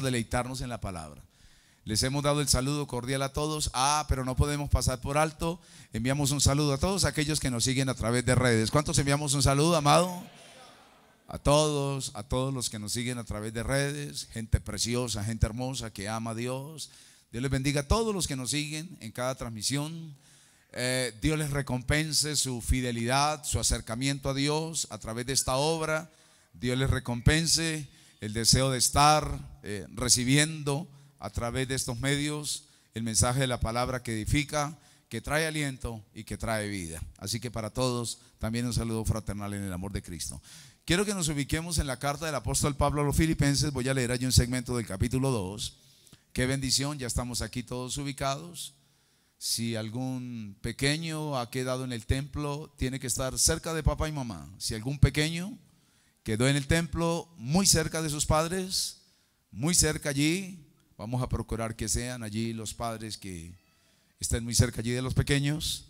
deleitarnos en la palabra. Les hemos dado el saludo cordial a todos. Ah, pero no podemos pasar por alto. Enviamos un saludo a todos aquellos que nos siguen a través de redes. ¿Cuántos enviamos un saludo, amado? A todos, a todos los que nos siguen a través de redes, gente preciosa, gente hermosa que ama a Dios. Dios les bendiga a todos los que nos siguen en cada transmisión. Eh, Dios les recompense su fidelidad, su acercamiento a Dios a través de esta obra. Dios les recompense el deseo de estar eh, recibiendo a través de estos medios el mensaje de la palabra que edifica, que trae aliento y que trae vida. Así que para todos también un saludo fraternal en el amor de Cristo. Quiero que nos ubiquemos en la carta del apóstol Pablo a los filipenses. Voy a leer allí un segmento del capítulo 2. Qué bendición, ya estamos aquí todos ubicados. Si algún pequeño ha quedado en el templo, tiene que estar cerca de papá y mamá. Si algún pequeño Quedó en el templo muy cerca de sus padres, muy cerca allí. Vamos a procurar que sean allí los padres que estén muy cerca allí de los pequeños,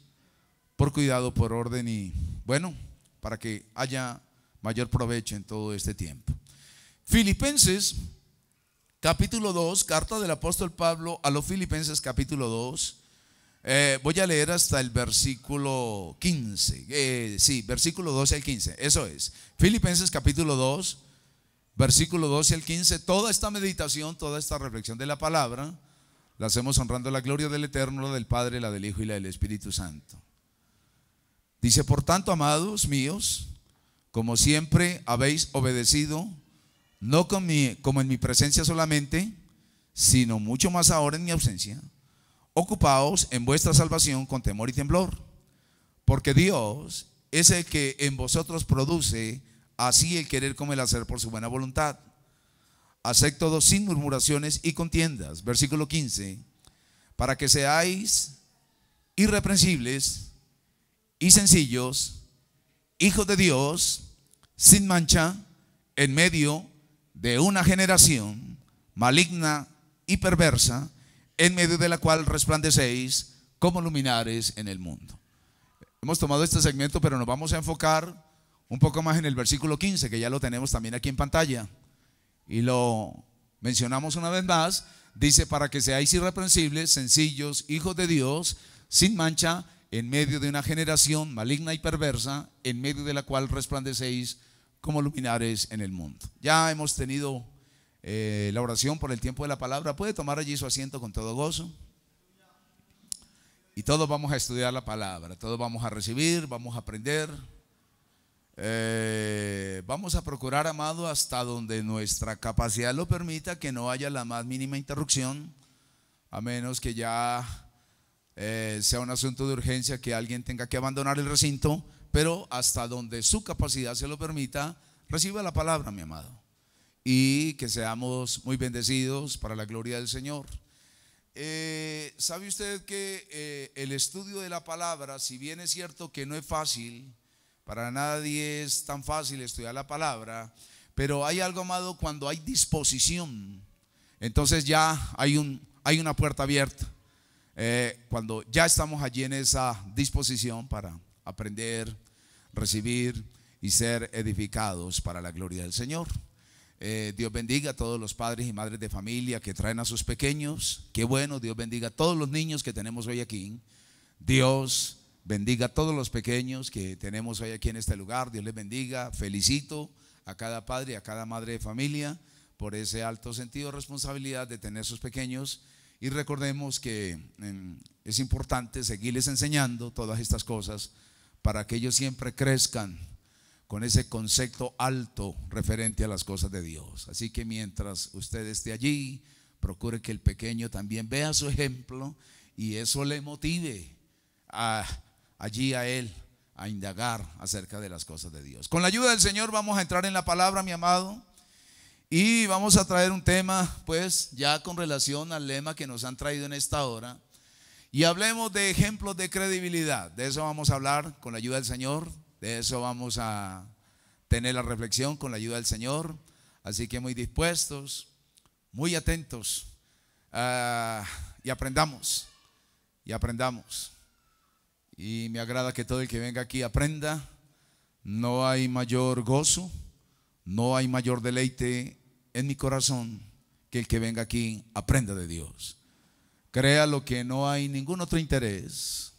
por cuidado, por orden y bueno, para que haya mayor provecho en todo este tiempo. Filipenses capítulo 2, carta del apóstol Pablo a los Filipenses capítulo 2, eh, voy a leer hasta el versículo 15. Eh, sí, versículo 12 al 15. Eso es. Filipenses capítulo 2, versículo 12 al 15. Toda esta meditación, toda esta reflexión de la palabra, la hacemos honrando la gloria del Eterno, la del Padre, la del Hijo y la del Espíritu Santo. Dice, por tanto, amados míos, como siempre habéis obedecido, no con mi, como en mi presencia solamente, sino mucho más ahora en mi ausencia ocupaos en vuestra salvación con temor y temblor, porque Dios es el que en vosotros produce así el querer como el hacer por su buena voluntad. Haced todo sin murmuraciones y contiendas. Versículo 15. Para que seáis irreprensibles y sencillos, hijos de Dios, sin mancha, en medio de una generación maligna y perversa en medio de la cual resplandecéis como luminares en el mundo. Hemos tomado este segmento, pero nos vamos a enfocar un poco más en el versículo 15, que ya lo tenemos también aquí en pantalla. Y lo mencionamos una vez más. Dice, para que seáis irreprensibles, sencillos, hijos de Dios, sin mancha, en medio de una generación maligna y perversa, en medio de la cual resplandecéis como luminares en el mundo. Ya hemos tenido eh, la oración por el tiempo de la palabra, puede tomar allí su asiento con todo gozo. Y todos vamos a estudiar la palabra, todos vamos a recibir, vamos a aprender. Eh, vamos a procurar, amado, hasta donde nuestra capacidad lo permita, que no haya la más mínima interrupción, a menos que ya eh, sea un asunto de urgencia que alguien tenga que abandonar el recinto, pero hasta donde su capacidad se lo permita, reciba la palabra, mi amado y que seamos muy bendecidos para la gloria del Señor. Eh, ¿Sabe usted que eh, el estudio de la palabra, si bien es cierto que no es fácil, para nadie es tan fácil estudiar la palabra, pero hay algo, amado, cuando hay disposición, entonces ya hay, un, hay una puerta abierta. Eh, cuando ya estamos allí en esa disposición para aprender, recibir y ser edificados para la gloria del Señor. Eh, Dios bendiga a todos los padres y madres de familia que traen a sus pequeños. Qué bueno, Dios bendiga a todos los niños que tenemos hoy aquí. Dios bendiga a todos los pequeños que tenemos hoy aquí en este lugar. Dios les bendiga. Felicito a cada padre y a cada madre de familia por ese alto sentido de responsabilidad de tener sus pequeños. Y recordemos que em, es importante seguirles enseñando todas estas cosas para que ellos siempre crezcan con ese concepto alto referente a las cosas de Dios. Así que mientras usted esté allí, procure que el pequeño también vea su ejemplo y eso le motive allí a él a indagar acerca de las cosas de Dios. Con la ayuda del Señor vamos a entrar en la palabra, mi amado, y vamos a traer un tema, pues, ya con relación al lema que nos han traído en esta hora. Y hablemos de ejemplos de credibilidad. De eso vamos a hablar con la ayuda del Señor de eso vamos a tener la reflexión con la ayuda del Señor. Así que muy dispuestos, muy atentos ah, y aprendamos, y aprendamos. Y me agrada que todo el que venga aquí aprenda. No hay mayor gozo, no hay mayor deleite en mi corazón que el que venga aquí aprenda de Dios. Crea lo que no hay ningún otro interés,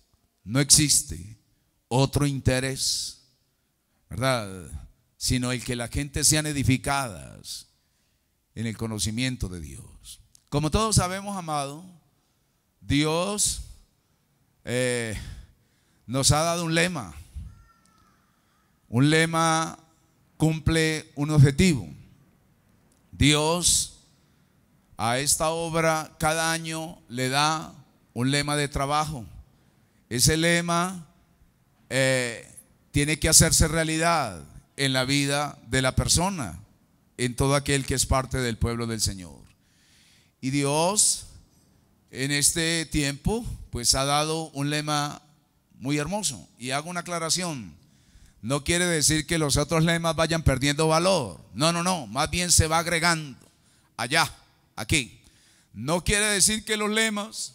no existe otro interés, ¿verdad? Sino el que la gente sean edificadas en el conocimiento de Dios. Como todos sabemos, amado, Dios eh, nos ha dado un lema. Un lema cumple un objetivo. Dios a esta obra cada año le da un lema de trabajo. Ese lema eh, tiene que hacerse realidad en la vida de la persona, en todo aquel que es parte del pueblo del Señor. Y Dios en este tiempo pues ha dado un lema muy hermoso. Y hago una aclaración. No quiere decir que los otros lemas vayan perdiendo valor. No, no, no. Más bien se va agregando. Allá, aquí. No quiere decir que los lemas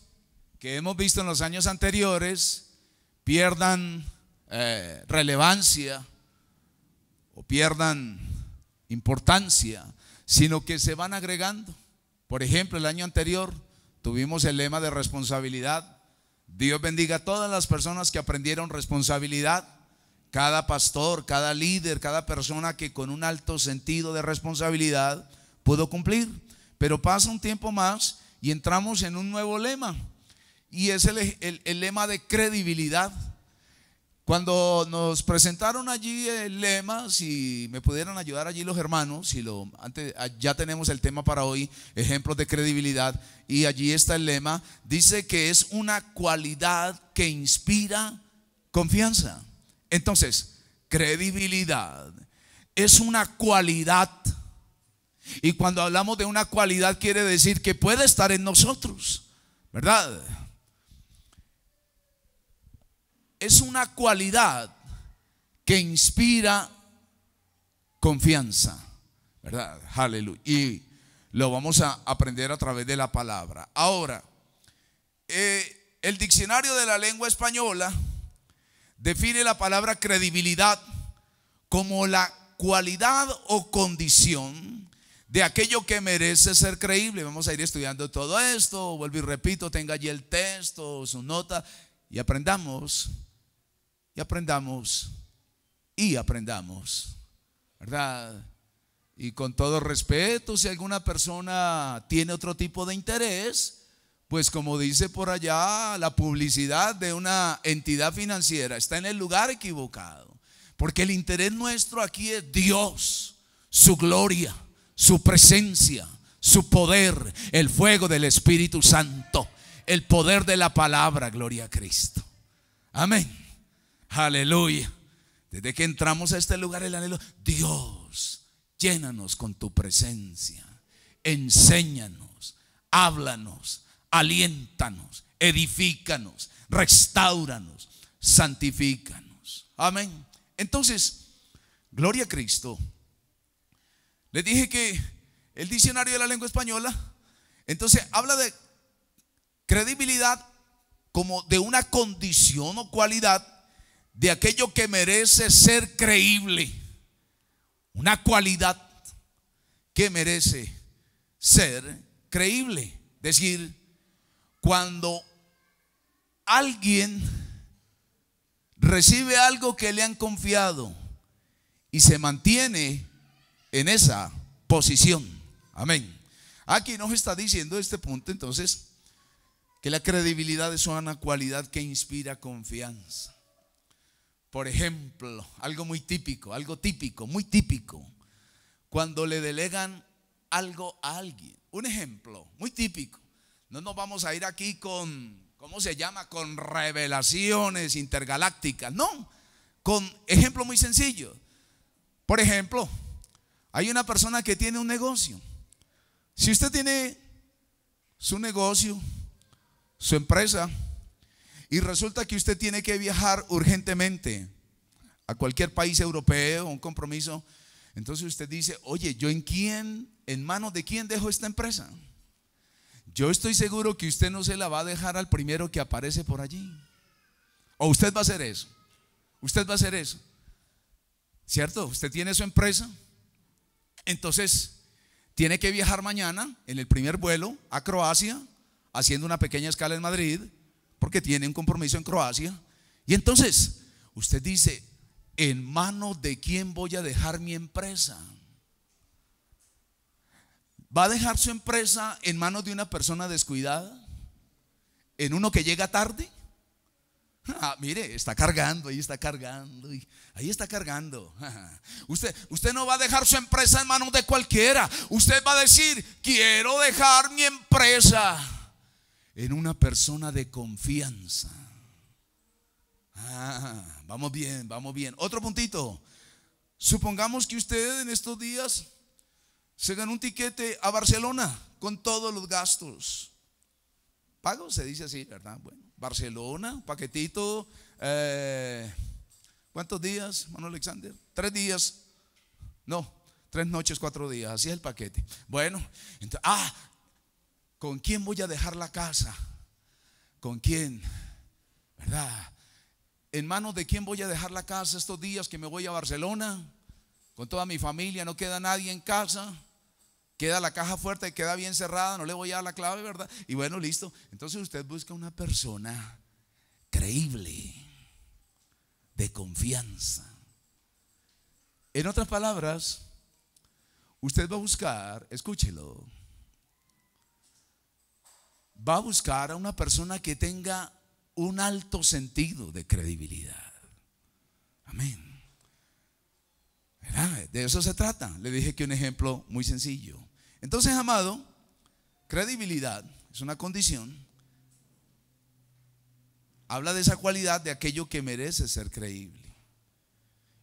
que hemos visto en los años anteriores pierdan eh, relevancia o pierdan importancia, sino que se van agregando. Por ejemplo, el año anterior tuvimos el lema de responsabilidad. Dios bendiga a todas las personas que aprendieron responsabilidad, cada pastor, cada líder, cada persona que con un alto sentido de responsabilidad pudo cumplir. Pero pasa un tiempo más y entramos en un nuevo lema. Y es el lema de credibilidad. Cuando nos presentaron allí el lema, si me pudieran ayudar allí los hermanos, si lo antes, ah, ya tenemos el tema para hoy, ejemplos de credibilidad, y allí está el lema, dice que es una cualidad que inspira confianza. Entonces, credibilidad es una cualidad. Y cuando hablamos de una cualidad quiere decir que puede estar en nosotros, ¿verdad? es una cualidad que inspira confianza, ¿verdad? Aleluya. Y lo vamos a aprender a través de la palabra. Ahora, eh, el diccionario de la lengua española define la palabra credibilidad como la cualidad o condición de aquello que merece ser creíble. Vamos a ir estudiando todo esto, vuelvo y repito, tenga allí el texto, su nota y aprendamos y aprendamos y aprendamos, ¿verdad? Y con todo respeto, si alguna persona tiene otro tipo de interés, pues como dice por allá, la publicidad de una entidad financiera está en el lugar equivocado, porque el interés nuestro aquí es Dios, su gloria, su presencia, su poder, el fuego del Espíritu Santo, el poder de la palabra, gloria a Cristo. Amén. Aleluya. Desde que entramos a este lugar, el anhelo, Dios, llénanos con tu presencia. Enséñanos, háblanos, aliéntanos, edifícanos, restauranos, santifícanos. Amén. Entonces, gloria a Cristo. Les dije que el diccionario de la lengua española, entonces habla de credibilidad como de una condición o cualidad de aquello que merece ser creíble, una cualidad que merece ser creíble. Es Decir, cuando alguien recibe algo que le han confiado y se mantiene en esa posición. Amén. Aquí nos está diciendo este punto entonces que la credibilidad es una cualidad que inspira confianza. Por ejemplo, algo muy típico, algo típico, muy típico, cuando le delegan algo a alguien. Un ejemplo muy típico. No nos vamos a ir aquí con, ¿cómo se llama? Con revelaciones intergalácticas. No, con ejemplo muy sencillo. Por ejemplo, hay una persona que tiene un negocio. Si usted tiene su negocio, su empresa, y resulta que usted tiene que viajar urgentemente a cualquier país europeo, un compromiso. Entonces usted dice, oye, ¿yo en quién, en manos de quién dejo esta empresa? Yo estoy seguro que usted no se la va a dejar al primero que aparece por allí. O usted va a hacer eso. Usted va a hacer eso. ¿Cierto? Usted tiene su empresa. Entonces, tiene que viajar mañana en el primer vuelo a Croacia, haciendo una pequeña escala en Madrid porque tiene un compromiso en Croacia. Y entonces usted dice, ¿en mano de quién voy a dejar mi empresa? ¿Va a dejar su empresa en manos de una persona descuidada? ¿En uno que llega tarde? Ah, mire, está cargando, ahí está cargando, ahí está cargando. Usted, usted no va a dejar su empresa en manos de cualquiera. Usted va a decir, quiero dejar mi empresa en una persona de confianza. Ah, vamos bien, vamos bien. Otro puntito. Supongamos que usted en estos días se ganó un tiquete a Barcelona con todos los gastos. Pago, se dice así, ¿verdad? Bueno, Barcelona, paquetito. Eh, ¿Cuántos días, Manuel Alexander? Tres días. No, tres noches, cuatro días. Así es el paquete. Bueno, entonces, ah, ¿Con quién voy a dejar la casa? ¿Con quién? ¿Verdad? ¿En manos de quién voy a dejar la casa estos días que me voy a Barcelona? Con toda mi familia, no queda nadie en casa. Queda la caja fuerte, y queda bien cerrada, no le voy a dar la clave, ¿verdad? Y bueno, listo. Entonces usted busca una persona creíble, de confianza. En otras palabras, usted va a buscar, escúchelo va a buscar a una persona que tenga un alto sentido de credibilidad. Amén. De eso se trata. Le dije que un ejemplo muy sencillo. Entonces, amado, credibilidad es una condición. Habla de esa cualidad de aquello que merece ser creíble.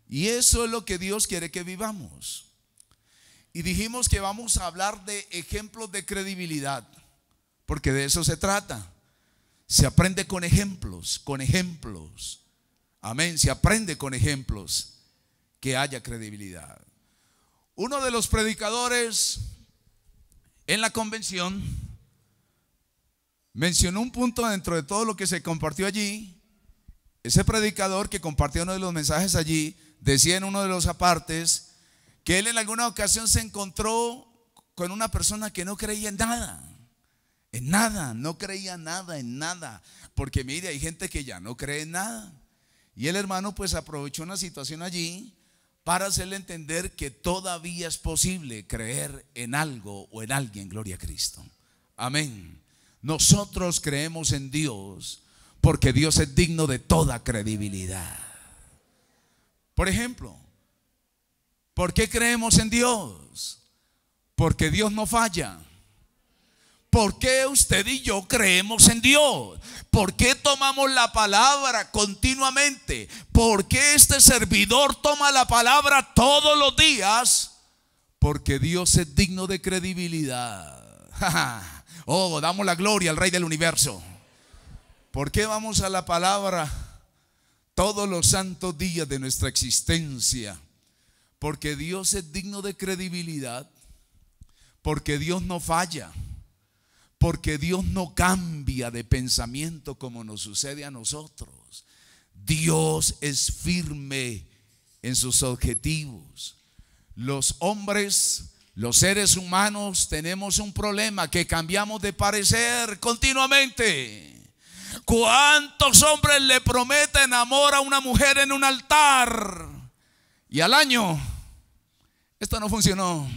Y eso es lo que Dios quiere que vivamos. Y dijimos que vamos a hablar de ejemplos de credibilidad. Porque de eso se trata. Se aprende con ejemplos, con ejemplos. Amén, se aprende con ejemplos que haya credibilidad. Uno de los predicadores en la convención mencionó un punto dentro de todo lo que se compartió allí. Ese predicador que compartió uno de los mensajes allí decía en uno de los apartes que él en alguna ocasión se encontró con una persona que no creía en nada. En nada, no creía nada, en nada. Porque mire, hay gente que ya no cree en nada. Y el hermano pues aprovechó una situación allí para hacerle entender que todavía es posible creer en algo o en alguien, gloria a Cristo. Amén. Nosotros creemos en Dios porque Dios es digno de toda credibilidad. Por ejemplo, ¿por qué creemos en Dios? Porque Dios no falla. ¿Por qué usted y yo creemos en Dios? ¿Por qué tomamos la palabra continuamente? ¿Por qué este servidor toma la palabra todos los días? Porque Dios es digno de credibilidad. oh, damos la gloria al Rey del Universo. ¿Por qué vamos a la palabra todos los santos días de nuestra existencia? Porque Dios es digno de credibilidad. Porque Dios no falla porque Dios no cambia de pensamiento como nos sucede a nosotros. Dios es firme en sus objetivos. Los hombres, los seres humanos tenemos un problema que cambiamos de parecer continuamente. ¿Cuántos hombres le prometen amor a una mujer en un altar? Y al año, esto no funcionó.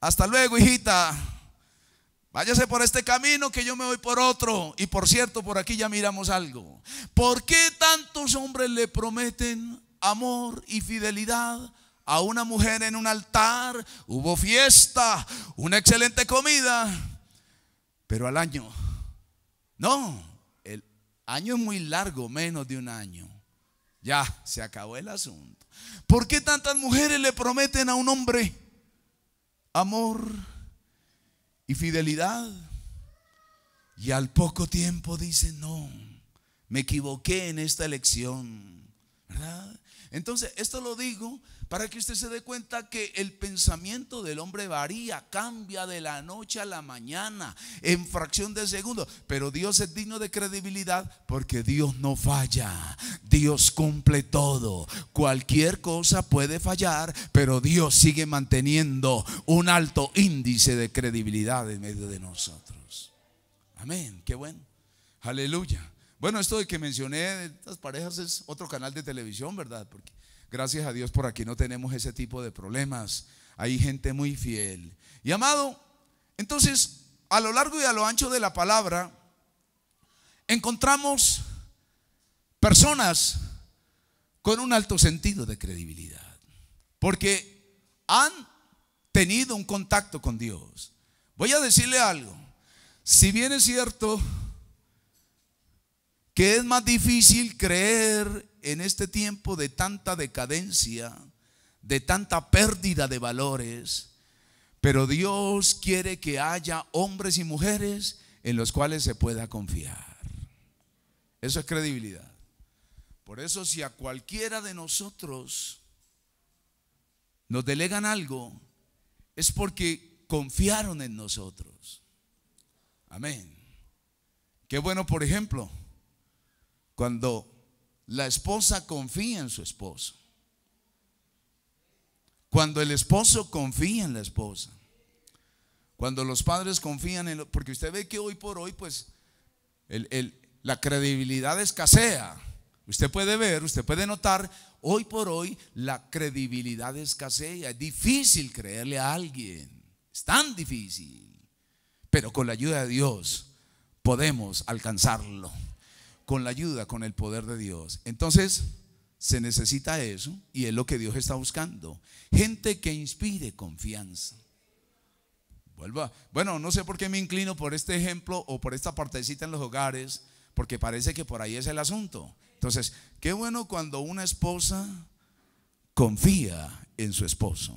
Hasta luego, hijita. Váyase por este camino que yo me voy por otro. Y por cierto, por aquí ya miramos algo. ¿Por qué tantos hombres le prometen amor y fidelidad a una mujer en un altar? Hubo fiesta, una excelente comida, pero al año. No, el año es muy largo, menos de un año. Ya, se acabó el asunto. ¿Por qué tantas mujeres le prometen a un hombre amor? y fidelidad. Y al poco tiempo dice, no, me equivoqué en esta elección. Entonces, esto lo digo para que usted se dé cuenta que el pensamiento del hombre varía, cambia de la noche a la mañana, en fracción de segundo. Pero Dios es digno de credibilidad porque Dios no falla. Dios cumple todo. Cualquier cosa puede fallar, pero Dios sigue manteniendo un alto índice de credibilidad en medio de nosotros. Amén. Qué bueno. Aleluya. Bueno, esto de que mencioné estas parejas es otro canal de televisión, ¿verdad? Porque Gracias a Dios por aquí no tenemos ese tipo de problemas. Hay gente muy fiel. Y amado, entonces, a lo largo y a lo ancho de la palabra, encontramos personas con un alto sentido de credibilidad, porque han tenido un contacto con Dios. Voy a decirle algo, si bien es cierto que es más difícil creer en este tiempo de tanta decadencia, de tanta pérdida de valores, pero Dios quiere que haya hombres y mujeres en los cuales se pueda confiar. Eso es credibilidad. Por eso si a cualquiera de nosotros nos delegan algo, es porque confiaron en nosotros. Amén. Qué bueno, por ejemplo, cuando la esposa confía en su esposo. Cuando el esposo confía en la esposa. Cuando los padres confían en... porque usted ve que hoy por hoy, pues, la credibilidad escasea. Usted puede ver, usted puede notar, hoy por hoy la credibilidad escasea. Es difícil creerle a alguien. Es tan difícil. Pero con la ayuda de Dios podemos alcanzarlo con la ayuda, con el poder de Dios. Entonces, se necesita eso y es lo que Dios está buscando. Gente que inspire confianza. Vuelva. Bueno, no sé por qué me inclino por este ejemplo o por esta partecita en los hogares, porque parece que por ahí es el asunto. Entonces, qué bueno cuando una esposa confía en su esposo.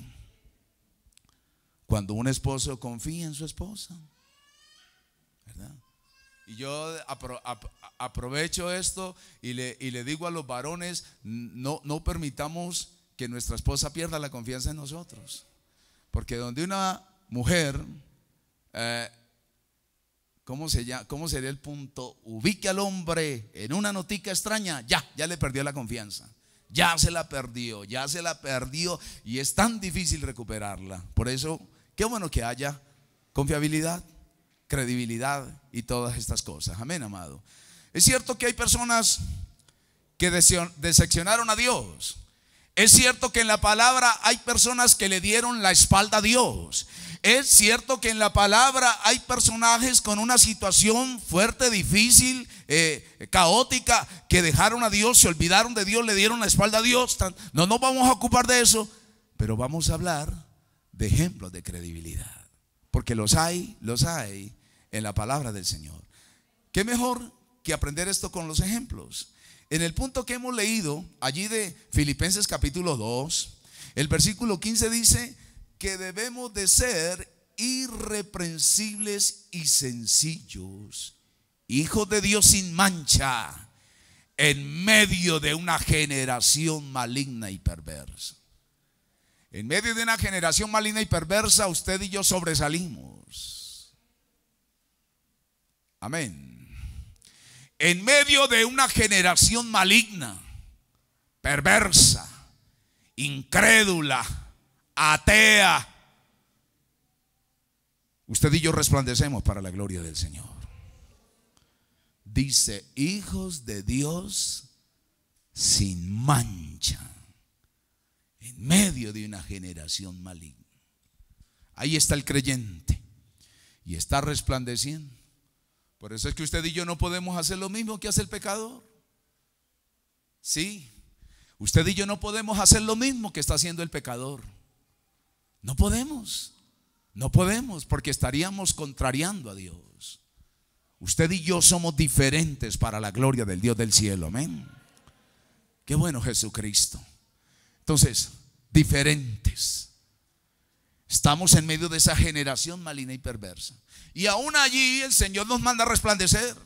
Cuando un esposo confía en su esposa. Y yo aprovecho esto y le, y le, digo a los varones, no, no permitamos que nuestra esposa pierda la confianza en nosotros. Porque donde una mujer, eh, ¿cómo, se llama, ¿cómo sería el punto? Ubique al hombre en una notica extraña, ya, ya le perdió la confianza. Ya se la perdió, ya se la perdió y es tan difícil recuperarla. Por eso, qué bueno que haya confiabilidad credibilidad y todas estas cosas. Amén, amado. Es cierto que hay personas que decepcionaron a Dios. Es cierto que en la palabra hay personas que le dieron la espalda a Dios. Es cierto que en la palabra hay personajes con una situación fuerte, difícil, eh, caótica, que dejaron a Dios, se olvidaron de Dios, le dieron la espalda a Dios. No nos vamos a ocupar de eso, pero vamos a hablar de ejemplos de credibilidad. Porque los hay, los hay en la palabra del Señor. ¿Qué mejor que aprender esto con los ejemplos? En el punto que hemos leído, allí de Filipenses capítulo 2, el versículo 15 dice que debemos de ser irreprensibles y sencillos, hijos de Dios sin mancha, en medio de una generación maligna y perversa. En medio de una generación maligna y perversa, usted y yo sobresalimos. Amén. En medio de una generación maligna, perversa, incrédula, atea, usted y yo resplandecemos para la gloria del Señor. Dice, hijos de Dios sin mancha, en medio de una generación maligna. Ahí está el creyente y está resplandeciendo por eso es que usted y yo no podemos hacer lo mismo que hace el pecador. Sí, usted y yo no podemos hacer lo mismo que está haciendo el pecador. No podemos, no podemos, porque estaríamos contrariando a Dios. Usted y yo somos diferentes para la gloria del Dios del cielo, amén. Qué bueno Jesucristo. Entonces, diferentes. Estamos en medio de esa generación maligna y perversa. Y aún allí el Señor nos manda a resplandecer.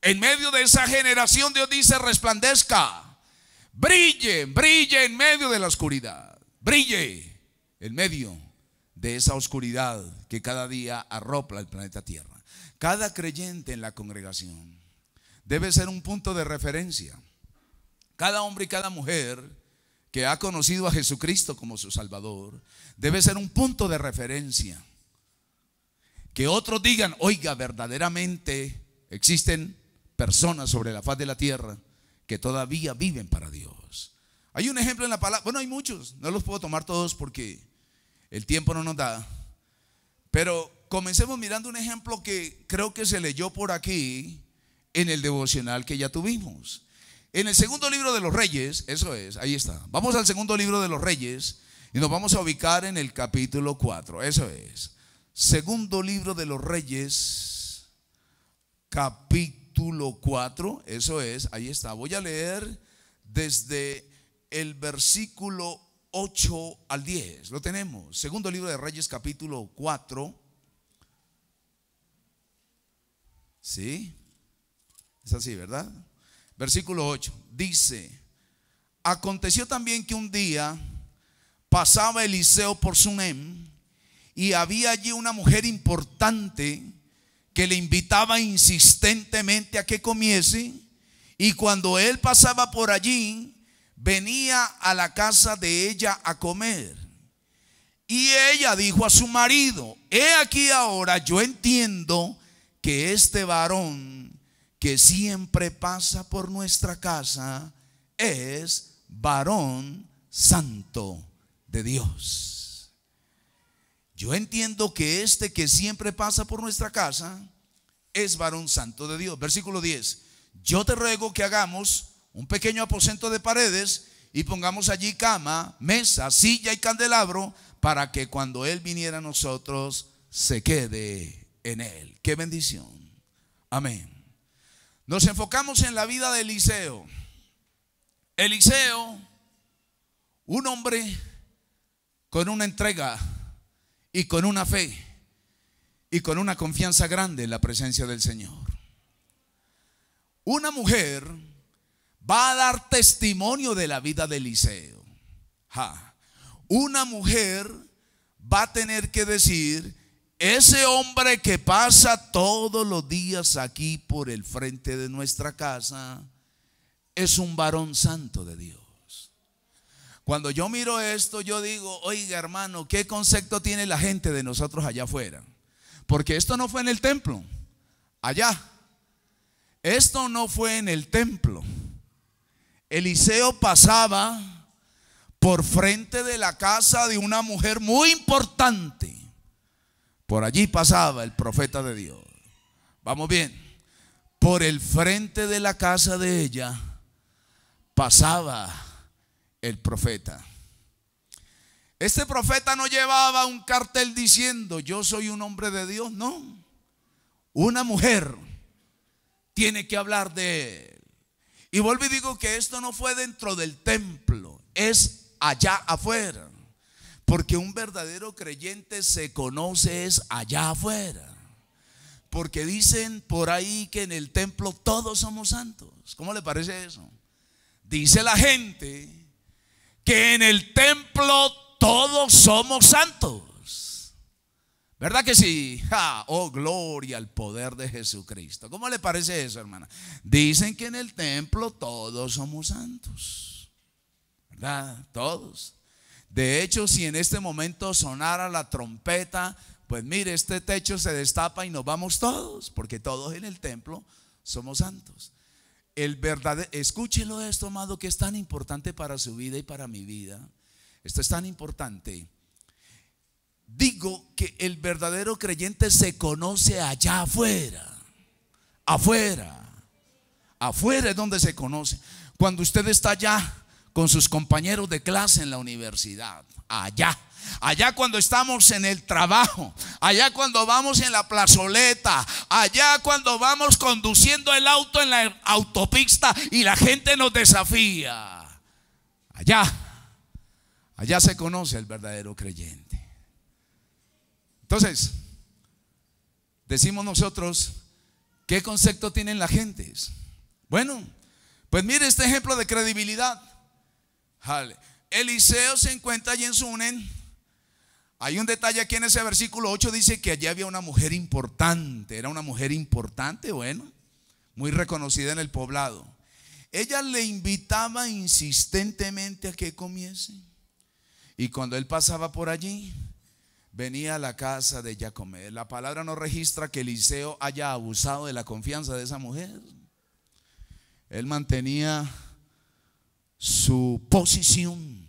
En medio de esa generación Dios dice, resplandezca. Brille, brille en medio de la oscuridad. Brille en medio de esa oscuridad que cada día arropla el planeta Tierra. Cada creyente en la congregación debe ser un punto de referencia. Cada hombre y cada mujer que ha conocido a Jesucristo como su Salvador debe ser un punto de referencia. Que otros digan, oiga, verdaderamente existen personas sobre la faz de la tierra que todavía viven para Dios. Hay un ejemplo en la palabra, bueno, hay muchos, no los puedo tomar todos porque el tiempo no nos da, pero comencemos mirando un ejemplo que creo que se leyó por aquí en el devocional que ya tuvimos. En el segundo libro de los reyes, eso es, ahí está. Vamos al segundo libro de los reyes y nos vamos a ubicar en el capítulo 4, eso es. Segundo libro de los reyes, capítulo 4, eso es, ahí está. Voy a leer desde el versículo 8 al 10, lo tenemos. Segundo libro de reyes, capítulo 4. ¿Sí? Es así, ¿verdad? versículo 8, dice, aconteció también que un día pasaba Eliseo por Sunem y había allí una mujer importante que le invitaba insistentemente a que comiese y cuando él pasaba por allí venía a la casa de ella a comer. Y ella dijo a su marido, he aquí ahora yo entiendo que este varón que siempre pasa por nuestra casa es varón santo de Dios. Yo entiendo que este que siempre pasa por nuestra casa es varón santo de Dios. Versículo 10. Yo te ruego que hagamos un pequeño aposento de paredes y pongamos allí cama, mesa, silla y candelabro para que cuando Él viniera a nosotros se quede en Él. Qué bendición. Amén. Nos enfocamos en la vida de Eliseo. Eliseo, un hombre con una entrega y con una fe y con una confianza grande en la presencia del Señor. Una mujer va a dar testimonio de la vida de Eliseo. Una mujer va a tener que decir ese hombre que pasa todos los días aquí por el frente de nuestra casa es un varón santo de Dios. Cuando yo miro esto, yo digo, oiga hermano, ¿qué concepto tiene la gente de nosotros allá afuera? Porque esto no fue en el templo, allá. Esto no fue en el templo. Eliseo pasaba por frente de la casa de una mujer muy importante por allí pasaba el profeta de Dios. Vamos bien. Por el frente de la casa de ella pasaba el profeta. Este profeta no llevaba un cartel diciendo, yo soy un hombre de Dios, no. Una mujer tiene que hablar de él. Y vuelvo y digo que esto no fue dentro del templo, es allá afuera. Porque un verdadero creyente se conoce es allá afuera. Porque dicen por ahí que en el templo todos somos santos. ¿Cómo le parece eso? Dice la gente que en el templo todos somos santos. ¿Verdad que sí? ¡Ja! Oh, gloria al poder de Jesucristo. ¿Cómo le parece eso, hermana? Dicen que en el templo todos somos santos. ¿Verdad? Todos. De hecho, si en este momento sonara la trompeta, pues mire, este techo se destapa y nos vamos todos, porque todos en el templo somos santos. El verdadero, escúchelo esto, amado, que es tan importante para su vida y para mi vida. Esto es tan importante. Digo que el verdadero creyente se conoce allá afuera. Afuera. Afuera es donde se conoce. Cuando usted está allá con sus compañeros de clase en la universidad, allá. Allá cuando estamos en el trabajo, allá cuando vamos en la plazoleta, allá cuando vamos conduciendo el auto en la autopista y la gente nos desafía. Allá, allá se conoce el verdadero creyente. Entonces, decimos nosotros, ¿qué concepto tienen las gentes? Bueno, pues mire este ejemplo de credibilidad. Eliseo se encuentra allí en Sunen. Hay un detalle aquí en ese versículo 8, dice que allí había una mujer importante, era una mujer importante, bueno, muy reconocida en el poblado. Ella le invitaba insistentemente a que comiese. Y cuando él pasaba por allí, venía a la casa de Jacomé. La palabra no registra que Eliseo haya abusado de la confianza de esa mujer. Él mantenía su posición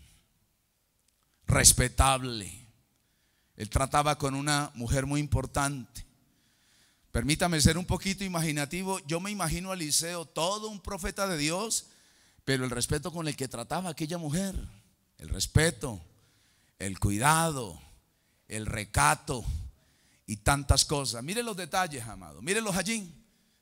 respetable. Él trataba con una mujer muy importante. Permítame ser un poquito imaginativo. Yo me imagino a Eliseo, todo un profeta de Dios, pero el respeto con el que trataba aquella mujer, el respeto, el cuidado, el recato y tantas cosas. Mire los detalles, amado. los allí.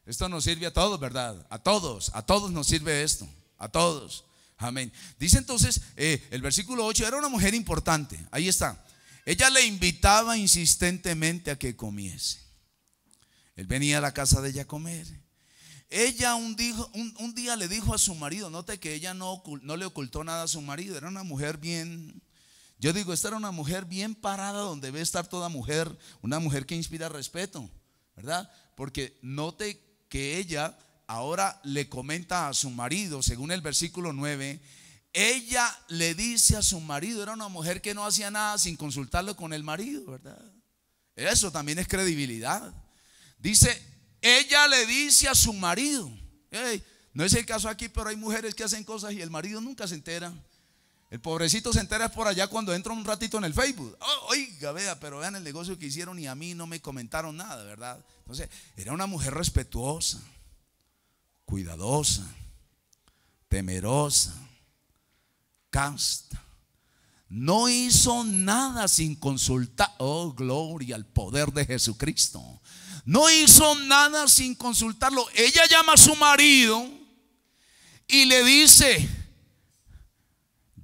Esto nos sirve a todos, ¿verdad? A todos, a todos nos sirve esto, a todos. Amén. Dice entonces eh, el versículo 8, era una mujer importante. Ahí está. Ella le invitaba insistentemente a que comiese. Él venía a la casa de ella a comer. Ella un, día le dijo a su marido, note que ella no, no le ocultó nada a su marido, era una mujer bien, yo digo, esta era una mujer bien parada donde debe estar toda mujer, una mujer que inspira respeto, ¿verdad? Porque note que ella ahora le comenta a su marido, según el versículo 9, ella le dice a su marido, era una mujer que no hacía nada sin consultarlo con el marido, ¿verdad? Eso también es credibilidad. Dice, ella le dice a su marido, no es el caso aquí, pero hay mujeres que hacen cosas y el marido nunca se entera. El pobrecito se entera por allá cuando entra un ratito en el Facebook. Oh, oiga, vea, pero vean el negocio que hicieron y a mí no me comentaron nada, ¿verdad? Entonces, era una mujer respetuosa cuidadosa, temerosa, casta. No hizo nada sin consultar. Oh, gloria al poder de Jesucristo. No hizo nada sin consultarlo. Ella llama a su marido y le dice,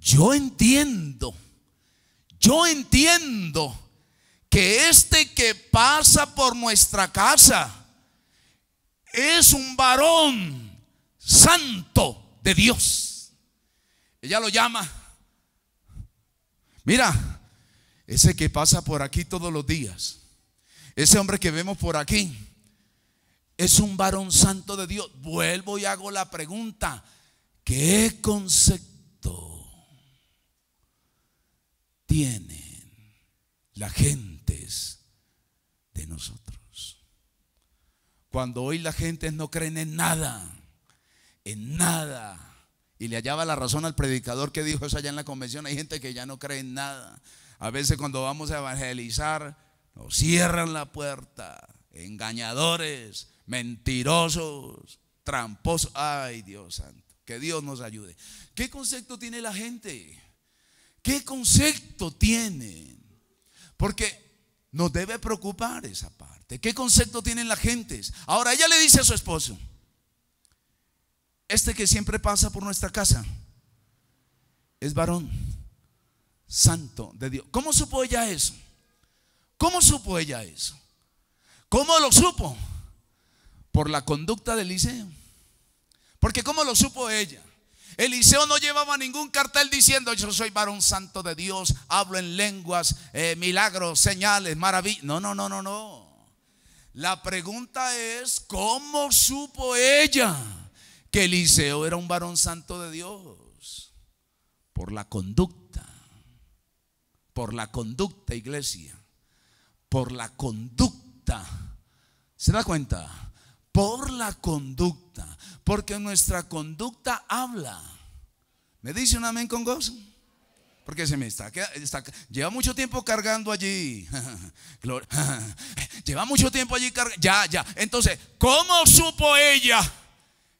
yo entiendo, yo entiendo que este que pasa por nuestra casa, es un varón santo de Dios. Ella lo llama. Mira, ese que pasa por aquí todos los días, ese hombre que vemos por aquí, es un varón santo de Dios. Vuelvo y hago la pregunta, ¿qué concepto tienen las gentes de nosotros? Cuando hoy la gente no cree en nada, en nada. Y le hallaba la razón al predicador que dijo eso allá en la convención. Hay gente que ya no cree en nada. A veces cuando vamos a evangelizar, nos cierran la puerta. Engañadores, mentirosos, tramposos. Ay, Dios santo. Que Dios nos ayude. ¿Qué concepto tiene la gente? ¿Qué concepto tiene Porque nos debe preocupar esa paz qué concepto tienen las gentes? Ahora ella le dice a su esposo, este que siempre pasa por nuestra casa es varón santo de Dios. ¿Cómo supo ella eso? ¿Cómo supo ella eso? ¿Cómo lo supo? Por la conducta de Eliseo. Porque ¿cómo lo supo ella? Eliseo no llevaba ningún cartel diciendo yo soy varón santo de Dios, hablo en lenguas, eh, milagros, señales, maravillas. No, no, no, no, no. La pregunta es, ¿cómo supo ella que Eliseo era un varón santo de Dios? Por la conducta, por la conducta, iglesia, por la conducta. ¿Se da cuenta? Por la conducta, porque nuestra conducta habla. ¿Me dice un amén con gozo? Porque se me está, lleva mucho tiempo cargando allí. lleva mucho tiempo allí cargando. Ya, ya. Entonces, ¿cómo supo ella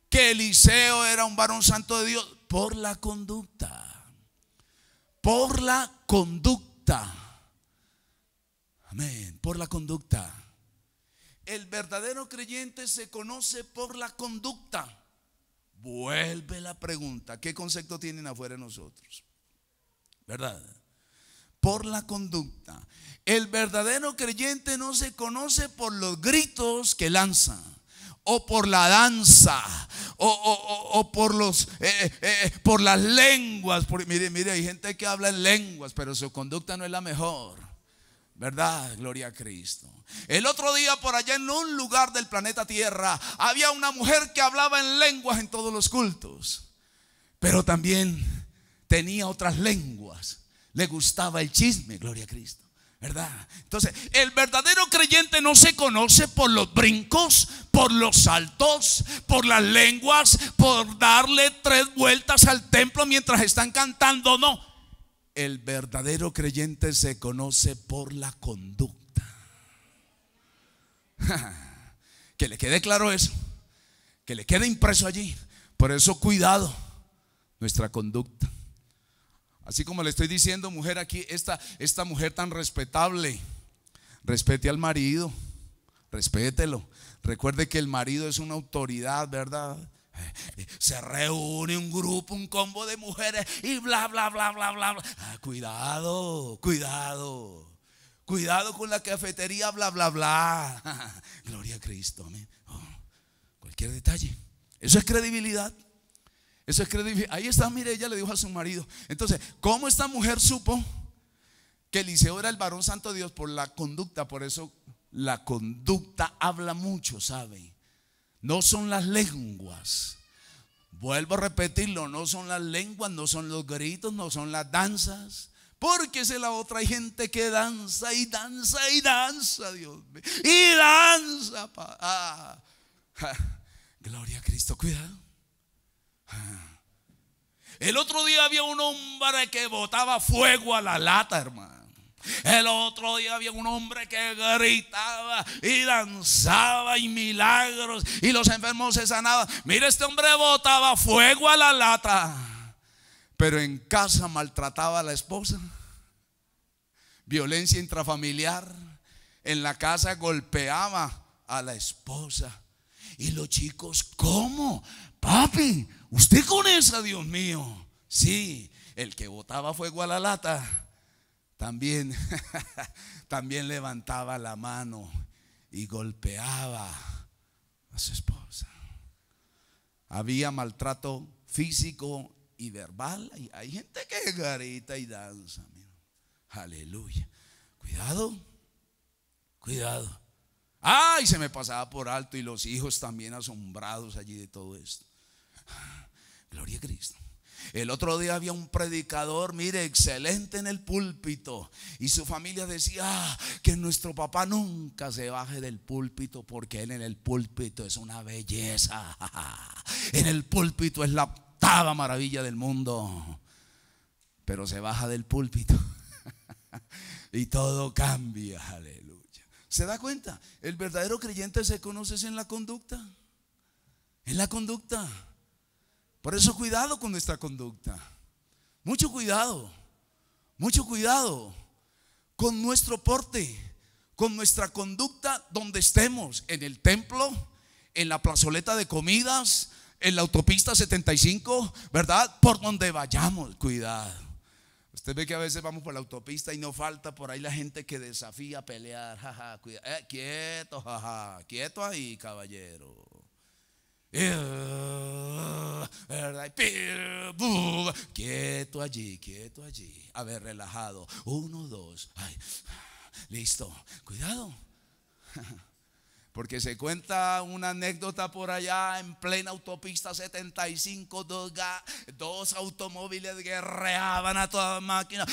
que Eliseo era un varón santo de Dios? Por la conducta. Por la conducta. Amén. Por la conducta. El verdadero creyente se conoce por la conducta. Vuelve la pregunta, ¿qué concepto tienen afuera de nosotros? ¿verdad? Por la conducta. El verdadero creyente no se conoce por los gritos que lanza o por la danza, o, por, los, eh, eh, eh, por las lenguas. Por, mire, mire, hay gente que habla en lenguas, pero su conducta no es la mejor. ¿Verdad? Gloria a Cristo. El otro día por allá en un lugar del planeta Tierra había una mujer que hablaba en lenguas en todos los cultos, pero también tenía otras lenguas, le gustaba el chisme, gloria a Cristo. ¿Verdad? Entonces, el verdadero creyente no se conoce por los brincos, por los saltos, por las lenguas, por darle tres vueltas al templo mientras están cantando. No, el verdadero creyente se conoce por la conducta. que le quede claro eso, que le quede impreso allí. Por eso, cuidado, nuestra conducta. Así como le estoy diciendo, mujer, aquí, esta, esta mujer tan respetable, respete al marido, respételo. Recuerde que el marido es una autoridad, ¿verdad? Eh, se reúne un grupo, un combo de mujeres y bla, bla, bla, bla, bla. Ah, cuidado, cuidado. Cuidado con la cafetería, bla, bla, bla. Gloria a Cristo, amén. Oh, cualquier detalle. Eso es credibilidad. Eso es credible. Ahí está, mire, ella le dijo a su marido. Entonces, ¿cómo esta mujer supo que Eliseo era el varón santo de Dios? Por la conducta, por eso la conducta habla mucho, ¿sabe? No son las lenguas. Vuelvo a repetirlo, no son las lenguas, no son los gritos, no son las danzas. Porque es la otra, hay gente que danza y danza y danza, Dios mío. Y danza. Ah, Gloria a Cristo, cuidado. El otro día había un hombre que botaba fuego a la lata, hermano. El otro día había un hombre que gritaba y danzaba y milagros y los enfermos se sanaban. Mira, este hombre botaba fuego a la lata, pero en casa maltrataba a la esposa. Violencia intrafamiliar. En la casa golpeaba a la esposa. Y los chicos, ¿cómo? Papi, Usted con esa, Dios mío. Sí, el que botaba fuego a la lata también, también levantaba la mano y golpeaba a su esposa. Había maltrato físico y verbal. Y hay gente que garita y danza. Aleluya. Cuidado, cuidado. Ay, se me pasaba por alto y los hijos también asombrados allí de todo esto. Gloria a Cristo. El otro día había un predicador, mire, excelente en el púlpito. Y su familia decía, ah, que nuestro papá nunca se baje del púlpito porque él en el púlpito es una belleza. En el púlpito es la octava maravilla del mundo. Pero se baja del púlpito. Y todo cambia, aleluya. ¿Se da cuenta? El verdadero creyente se conoce en la conducta. En la conducta. Por eso cuidado con nuestra conducta. Mucho cuidado. Mucho cuidado con nuestro porte, con nuestra conducta donde estemos, en el templo, en la plazoleta de comidas, en la autopista 75, ¿verdad? Por donde vayamos, cuidado. Usted ve que a veces vamos por la autopista y no falta por ahí la gente que desafía a pelear. Jaja, eh, quieto, jaja. quieto ahí, caballero. Quieto allí, quieto allí. A ver, relajado. Uno, dos. listo. Cuidado. Porque se cuenta una anécdota por allá en plena autopista 75, dos, dos automóviles guerreaban a toda máquina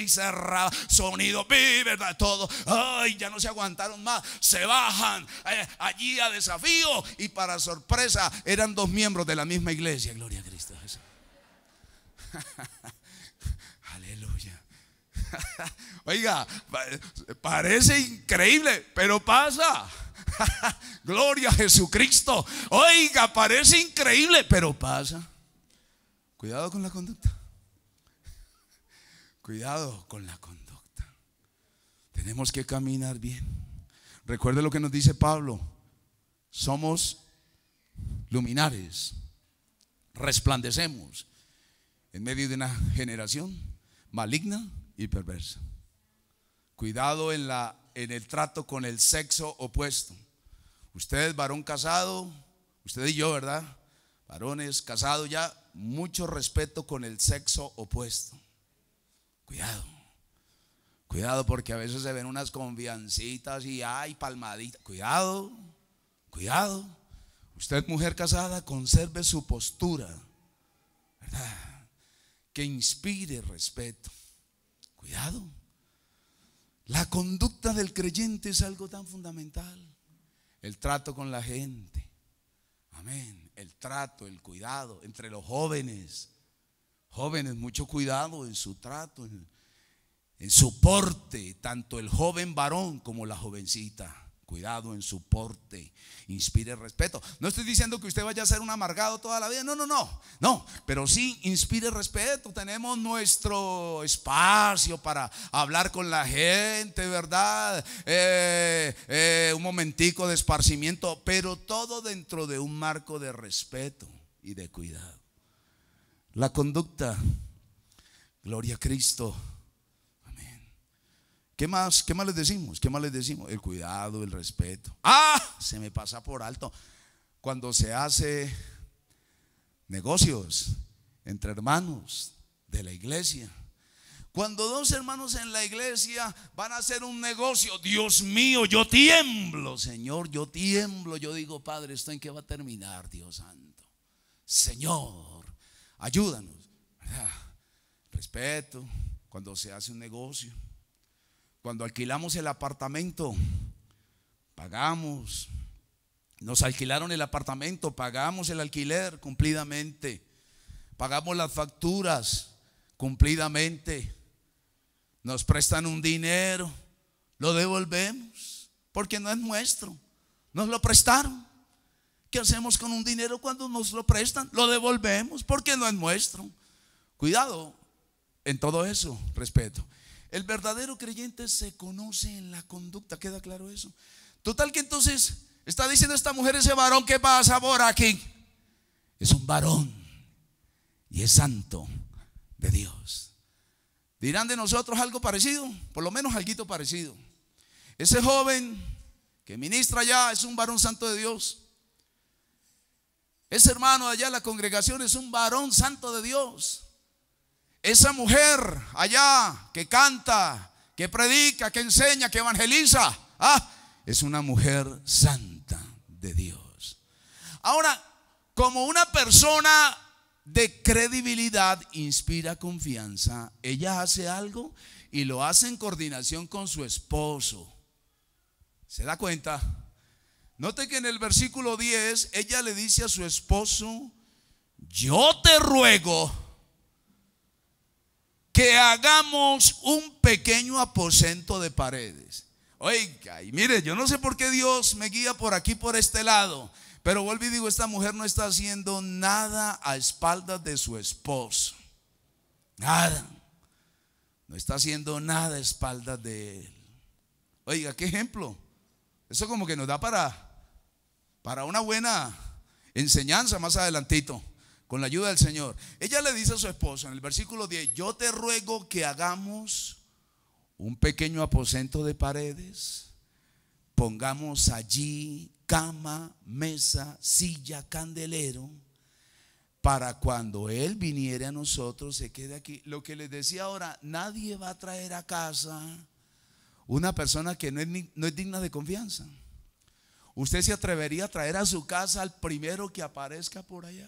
y cerraba. Sonido, vi, Todo. Ay, ya no se aguantaron más. Se bajan eh, allí a desafío. Y para sorpresa, eran dos miembros de la misma iglesia. Gloria a Cristo. Aleluya. Oiga, parece increíble, pero pasa. Gloria a Jesucristo. Oiga, parece increíble, pero pasa. Cuidado con la conducta. Cuidado con la conducta. Tenemos que caminar bien. Recuerde lo que nos dice Pablo. Somos luminares. Resplandecemos en medio de una generación maligna y perversa. Cuidado en, la, en el trato con el sexo opuesto. Usted, varón casado, usted y yo, ¿verdad? Varones casados ya, mucho respeto con el sexo opuesto. Cuidado. Cuidado porque a veces se ven unas confiancitas y hay palmaditas. Cuidado. Cuidado. Usted mujer casada, conserve su postura. ¿Verdad? Que inspire respeto. Cuidado. La conducta del creyente es algo tan fundamental. El trato con la gente. Amén. El trato, el cuidado entre los jóvenes. Jóvenes, mucho cuidado en su trato, en, su porte, tanto el joven varón como la jovencita. Cuidado en su porte, inspire respeto. No estoy diciendo que usted vaya a ser un amargado toda la vida, no, no, no, no, pero sí inspire respeto. Tenemos nuestro espacio para hablar con la gente, ¿verdad? Eh, eh, un momentico de esparcimiento, pero todo dentro de un marco de respeto y de cuidado. La conducta. Gloria a Cristo. Amén. ¿Qué más? ¿Qué más les decimos? ¿Qué más les decimos? El cuidado, el respeto. Ah, se me pasa por alto. Cuando se hace negocios entre hermanos de la iglesia. Cuando dos hermanos en la iglesia van a hacer un negocio, Dios mío, yo tiemblo, Señor, yo tiemblo. Yo digo, Padre, ¿esto en qué va a terminar, Dios Santo? Señor ayúdanos. Respeto, cuando se hace un negocio, cuando alquilamos el apartamento, pagamos. Nos alquilaron el apartamento, pagamos el alquiler cumplidamente, pagamos las facturas cumplidamente, nos prestan un dinero, lo devolvemos, porque no es nuestro, nos lo prestaron. ¿Qué hacemos con un dinero cuando nos lo prestan? Lo devolvemos porque no es nuestro. Cuidado en todo eso, respeto. El verdadero creyente se conoce en la conducta, ¿queda claro eso? Total que entonces está diciendo esta mujer, ese varón que pasa por aquí, es un varón y es santo de Dios. Dirán de nosotros algo parecido, por lo menos algo parecido. Ese joven que ministra ya es un varón santo de Dios. Ese hermano allá en la congregación es un varón santo de Dios. Esa mujer allá que canta, que predica, que enseña, que evangeliza, ah, es una mujer santa de Dios. Ahora, como una persona de credibilidad inspira confianza, ella hace algo y lo hace en coordinación con su esposo. ¿Se da cuenta? Note que en el versículo 10 ella le dice a su esposo, yo te ruego que hagamos un pequeño aposento de paredes. Oiga, y mire, yo no sé por qué Dios me guía por aquí, por este lado, pero vuelvo y digo, esta mujer no está haciendo nada a espaldas de su esposo. Nada. No está haciendo nada a espaldas de él. Oiga, qué ejemplo. Eso como que nos da para para una buena enseñanza más adelantito, con la ayuda del Señor. Ella le dice a su esposo en el versículo 10, yo te ruego que hagamos un pequeño aposento de paredes, pongamos allí cama, mesa, silla, candelero, para cuando Él viniere a nosotros se quede aquí. Lo que les decía ahora, nadie va a traer a casa una persona que no es digna de confianza. ¿Usted se atrevería a traer a su casa al primero que aparezca por allá?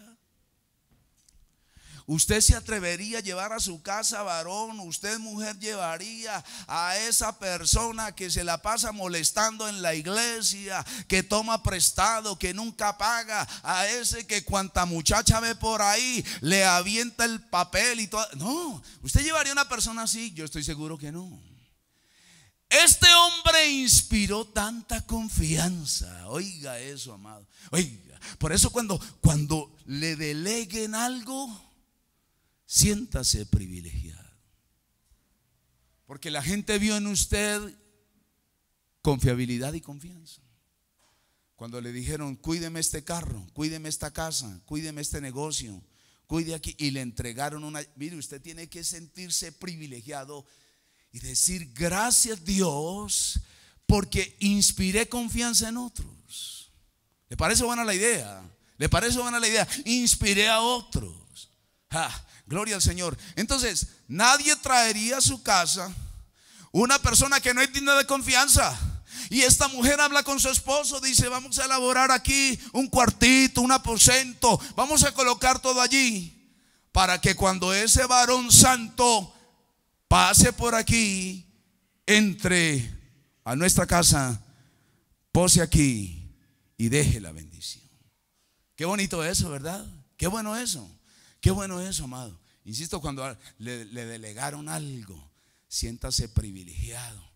¿Usted se atrevería a llevar a su casa varón? ¿Usted mujer llevaría a esa persona que se la pasa molestando en la iglesia, que toma prestado, que nunca paga, a ese que cuanta muchacha ve por ahí, le avienta el papel y todo? No, ¿usted llevaría a una persona así? Yo estoy seguro que no. Este hombre inspiró tanta confianza. Oiga eso, amado. Oiga, por eso cuando, cuando le deleguen algo, siéntase privilegiado. Porque la gente vio en usted confiabilidad y confianza. Cuando le dijeron, cuídeme este carro, cuídeme esta casa, cuídeme este negocio, cuide aquí, y le entregaron una... Mire, usted tiene que sentirse privilegiado y decir gracias Dios porque inspiré confianza en otros. ¿Le parece buena la idea? ¿Le parece buena la idea? Inspiré a otros. gloria al Señor. Entonces, nadie traería a su casa una persona que no es digna de confianza. Y esta mujer habla con su esposo, dice, vamos a elaborar aquí un cuartito, un aposento, vamos a colocar todo allí, para que cuando ese varón santo pase por aquí, entre a nuestra casa, pose aquí y deje la bendición. Qué bonito eso, ¿verdad? Qué bueno eso. Qué bueno eso, amado. Insisto, cuando le, le delegaron algo, siéntase privilegiado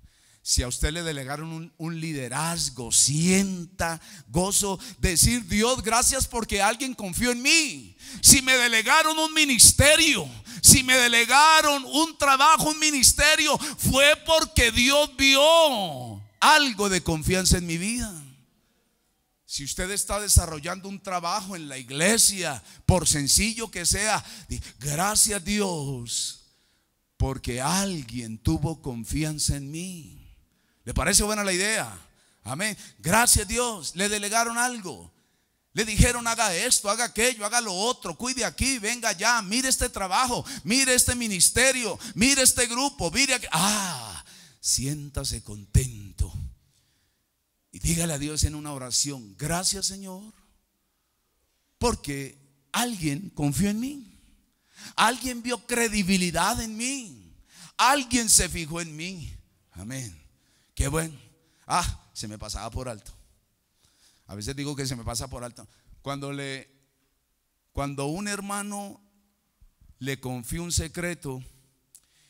si a usted le delegaron un, liderazgo, sienta gozo, decir Dios, gracias porque alguien confió en mí. Si me delegaron un ministerio, si me delegaron un trabajo, un ministerio, fue porque Dios vio algo de confianza en mi vida. Si usted está desarrollando un trabajo en la iglesia, por sencillo que sea, gracias Dios, porque alguien tuvo confianza en mí. ¿Le parece buena la idea? Amén. Gracias Dios. Le delegaron algo. Le dijeron, haga esto, haga aquello, haga lo otro, cuide aquí, venga allá, mire este trabajo, mire este ministerio, mire este grupo, mire Ah, siéntase contento. Y dígale a Dios en una oración, gracias Señor, porque alguien confió en mí, alguien vio credibilidad en mí, alguien se fijó en mí. Amén. Qué bueno. Ah, se me pasaba por alto. A veces digo que se me pasa por alto. Cuando le cuando un hermano le confió un secreto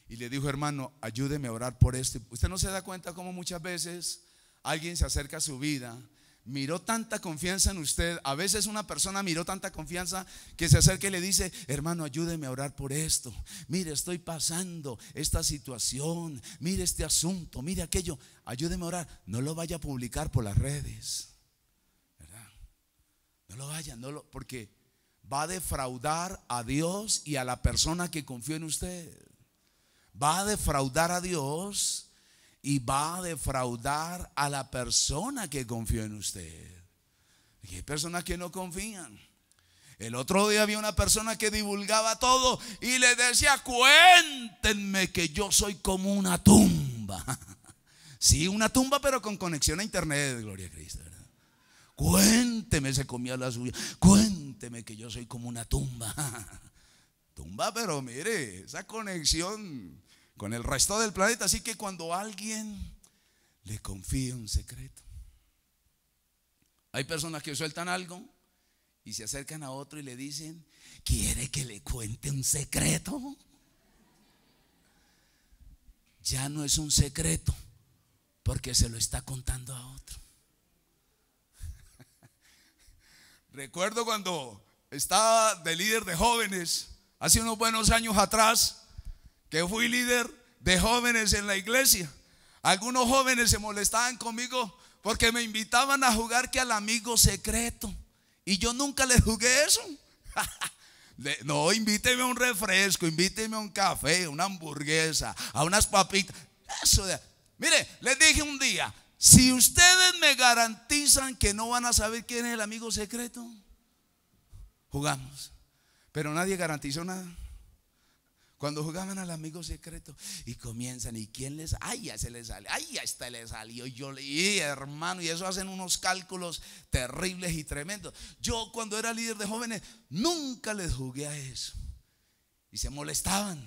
y le dijo, "Hermano, ayúdeme a orar por esto." Usted no se da cuenta cómo muchas veces alguien se acerca a su vida miró tanta confianza en usted. A veces una persona miró tanta confianza que se acerca y le dice, hermano, ayúdeme a orar por esto. Mire, estoy pasando esta situación. Mire este asunto. Mire aquello. Ayúdeme a orar. No lo vaya a publicar por las redes. No lo vaya, no lo, porque va a defraudar a Dios y a la persona que confió en usted. Va a defraudar a Dios y va a defraudar a la persona que confió en usted. Y hay personas que no confían. El otro día había una persona que divulgaba todo y le decía, cuéntenme que yo soy como una tumba. Sí, una tumba pero con conexión a internet, gloria a Cristo. ¿verdad? Cuénteme, se comía la suya. Cuénteme que yo soy como una tumba. Tumba, pero mire, esa conexión con el resto del planeta. Así que cuando alguien le confía un secreto, hay personas que sueltan algo y se acercan a otro y le dicen, ¿quiere que le cuente un secreto? Ya no es un secreto porque se lo está contando a otro. Recuerdo cuando estaba de líder de jóvenes, hace unos buenos años atrás, que fui líder de jóvenes en la iglesia. Algunos jóvenes se molestaban conmigo porque me invitaban a jugar que al amigo secreto. Y yo nunca les jugué eso. no, invíteme a un refresco, invíteme a un café, a una hamburguesa, a unas papitas. Eso Mire, les dije un día, si ustedes me garantizan que no van a saber quién es el amigo secreto, jugamos. Pero nadie garantizó nada. Cuando jugaban al amigo secreto y comienzan, ¿y quién les? Ay, ya se les sale, ay, ya está, le salió. Yo leí, hermano, y eso hacen unos cálculos terribles y tremendos. Yo, cuando era líder de jóvenes, nunca les jugué a eso. Y se molestaban.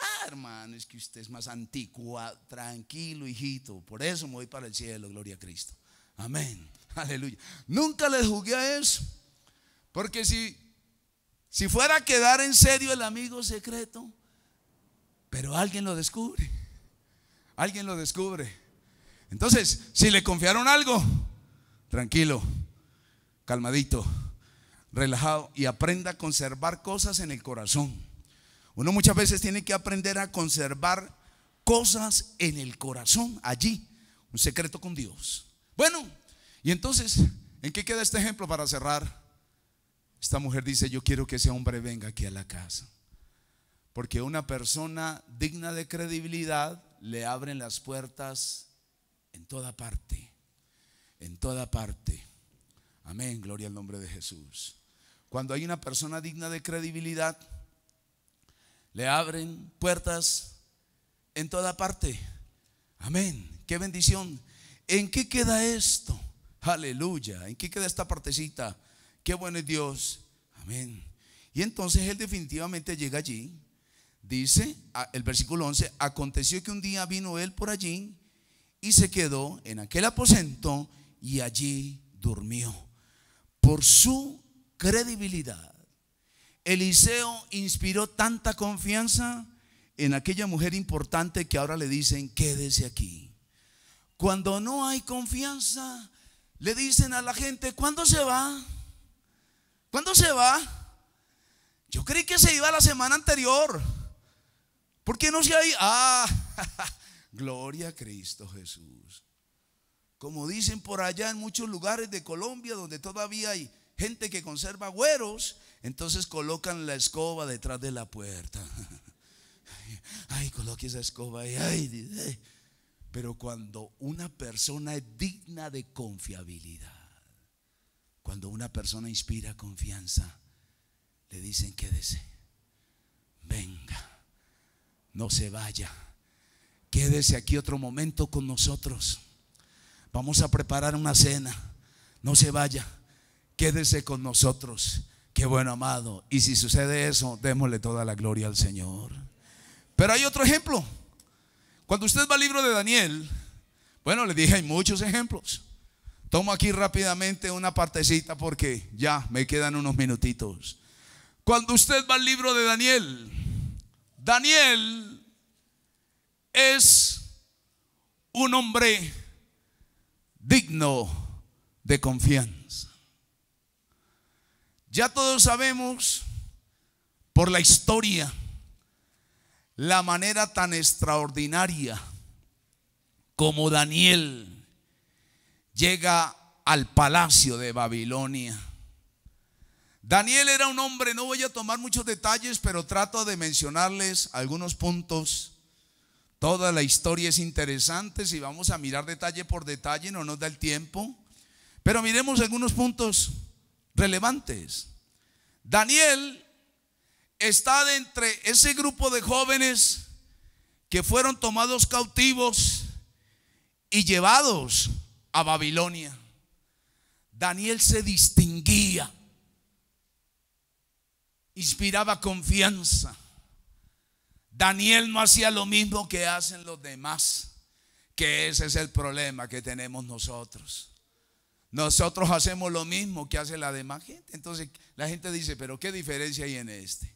Ah, hermano, es que usted es más anticuado. Tranquilo, hijito. Por eso me voy para el cielo, gloria a Cristo. Amén. Aleluya. Nunca les jugué a eso. Porque si si fuera a quedar en serio el amigo secreto, pero alguien lo descubre. Alguien lo descubre. Entonces, si le confiaron algo, tranquilo, calmadito, relajado y aprenda a conservar cosas en el corazón. Uno muchas veces tiene que aprender a conservar cosas en el corazón, allí, un secreto con Dios. Bueno, y entonces, ¿en qué queda este ejemplo para cerrar? Esta mujer dice, yo quiero que ese hombre venga aquí a la casa. Porque una persona digna de credibilidad le abren las puertas en toda parte. En toda parte. Amén, gloria al nombre de Jesús. Cuando hay una persona digna de credibilidad, le abren puertas en toda parte. Amén, qué bendición. ¿En qué queda esto? Aleluya. ¿En qué queda esta partecita? Qué bueno es Dios. Amén. Y entonces él definitivamente llega allí. Dice el versículo 11, aconteció que un día vino él por allí y se quedó en aquel aposento y allí durmió. Por su credibilidad, Eliseo inspiró tanta confianza en aquella mujer importante que ahora le dicen, quédese aquí. Cuando no hay confianza, le dicen a la gente, ¿cuándo se va? ¿Cuándo se va? Yo creí que se iba la semana anterior. ¿Por qué no se ha Ah, gloria a Cristo Jesús. Como dicen por allá en muchos lugares de Colombia donde todavía hay gente que conserva güeros, entonces colocan la escoba detrás de la puerta. Ay, coloque esa escoba ahí. Pero cuando una persona es digna de confiabilidad cuando una persona inspira confianza, le dicen quédese, venga, no se vaya, quédese aquí otro momento con nosotros. Vamos a preparar una cena, no se vaya, quédese con nosotros. Qué bueno, amado. Y si sucede eso, démosle toda la gloria al Señor. Pero hay otro ejemplo. Cuando usted va al libro de Daniel, bueno, le dije, hay muchos ejemplos. Tomo aquí rápidamente una partecita porque ya me quedan unos minutitos. Cuando usted va al libro de Daniel, Daniel es un hombre digno de confianza. Ya todos sabemos por la historia la manera tan extraordinaria como Daniel llega al palacio de Babilonia. Daniel era un hombre, no voy a tomar muchos detalles, pero trato de mencionarles algunos puntos. Toda la historia es interesante, si vamos a mirar detalle por detalle no nos da el tiempo, pero miremos algunos puntos relevantes. Daniel está de entre ese grupo de jóvenes que fueron tomados cautivos y llevados a Babilonia. Daniel se distinguía, inspiraba confianza. Daniel no hacía lo mismo que hacen los demás, que ese es el problema que tenemos nosotros. Nosotros hacemos lo mismo que hace la demás gente. Entonces la gente dice, pero ¿qué diferencia hay en este?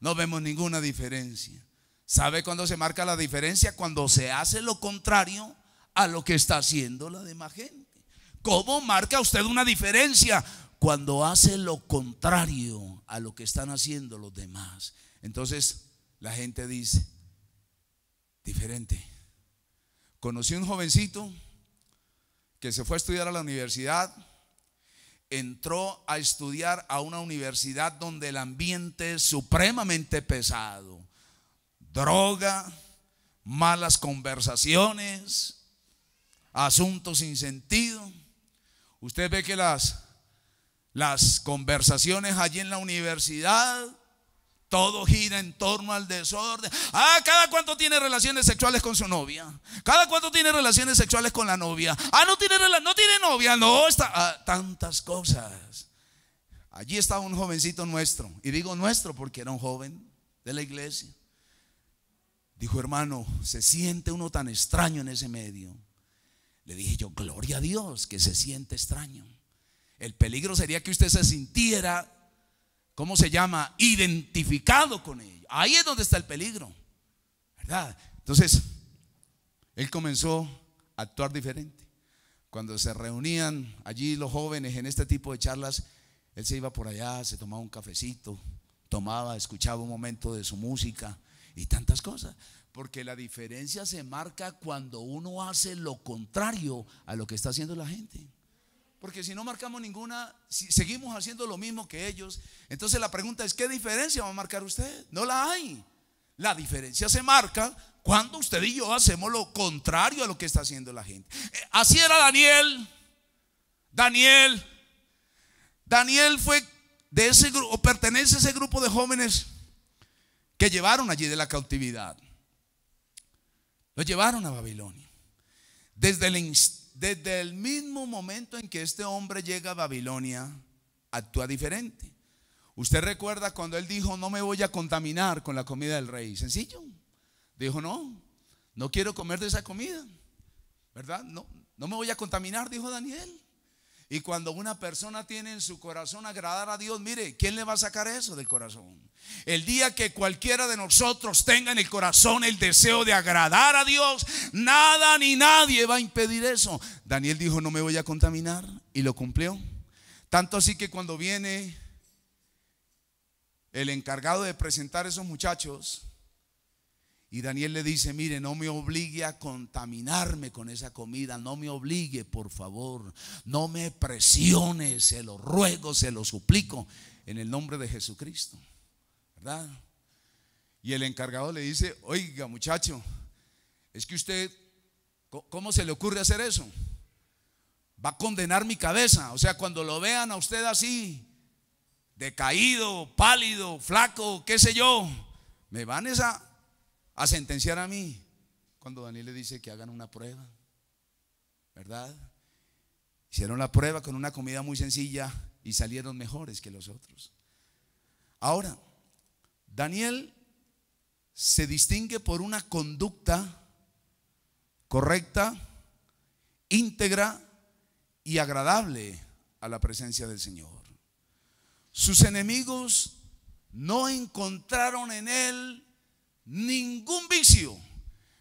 No vemos ninguna diferencia. ¿Sabe cuándo se marca la diferencia? Cuando se hace lo contrario a lo que está haciendo la demás gente. ¿Cómo marca usted una diferencia? Cuando hace lo contrario a lo que están haciendo los demás. Entonces la gente dice, diferente. Conocí un jovencito que se fue a estudiar a la universidad, entró a estudiar a una universidad donde el ambiente es supremamente pesado. Droga, malas conversaciones, asuntos sin sentido. Usted ve que las, las conversaciones allí en la universidad, todo gira en torno al desorden. Ah, cada cuánto tiene relaciones sexuales con su novia. Cada cuánto tiene relaciones sexuales con la novia. Ah, no tiene, no tiene novia. No, está, ah, tantas cosas. Allí estaba un jovencito nuestro. Y digo nuestro porque era un joven de la iglesia. Dijo, hermano, se siente uno tan extraño en ese medio. Le dije yo, gloria a Dios, que se siente extraño. El peligro sería que usted se sintiera, ¿cómo se llama? Identificado con él. Ahí es donde está el peligro, ¿verdad? Entonces, él comenzó a actuar diferente. Cuando se reunían allí los jóvenes en este tipo de charlas, él se iba por allá, se tomaba un cafecito, tomaba, escuchaba un momento de su música y tantas cosas. Porque la diferencia se marca cuando uno hace lo contrario a lo que está haciendo la gente. Porque si no marcamos ninguna, si seguimos haciendo lo mismo que ellos, entonces la pregunta es, ¿qué diferencia va a marcar usted? No la hay. La diferencia se marca cuando usted y yo hacemos lo contrario a lo que está haciendo la gente. Eh, así era Daniel. Daniel. Daniel fue de ese grupo, o pertenece a ese grupo de jóvenes que llevaron allí de la cautividad. Lo llevaron a Babilonia. Desde el, mismo momento en que este hombre llega a Babilonia, actúa diferente. Usted recuerda cuando él dijo, no me voy a contaminar con la comida del rey. Sencillo. Dijo, no, no quiero comer de esa comida. ¿Verdad? No, no me voy a contaminar, dijo Daniel. Y cuando una persona tiene en su corazón agradar a Dios, mire, ¿quién le va a sacar eso del corazón? El día que cualquiera de nosotros tenga en el corazón el deseo de agradar a Dios, nada ni nadie va a impedir eso. Daniel dijo, no me voy a contaminar y lo cumplió. Tanto así que cuando viene el encargado de presentar a esos muchachos, y Daniel le dice, mire, no me obligue a contaminarme con esa comida, no me obligue, por favor, no me presione, se lo ruego, se lo suplico, en el nombre de Jesucristo, ¿verdad? Y el encargado le dice, oiga muchacho, es que usted, ¿cómo se le ocurre hacer eso? Va a condenar mi cabeza, o sea, cuando lo vean a usted así, decaído, pálido, flaco, qué sé yo, me van esa a sentenciar a mí. Cuando Daniel le dice que hagan una prueba, ¿verdad? Hicieron la prueba con una comida muy sencilla y salieron mejores que los otros. Ahora, Daniel se distingue por una conducta correcta, íntegra y agradable a la presencia del Señor. Sus enemigos no encontraron en él ningún vicio.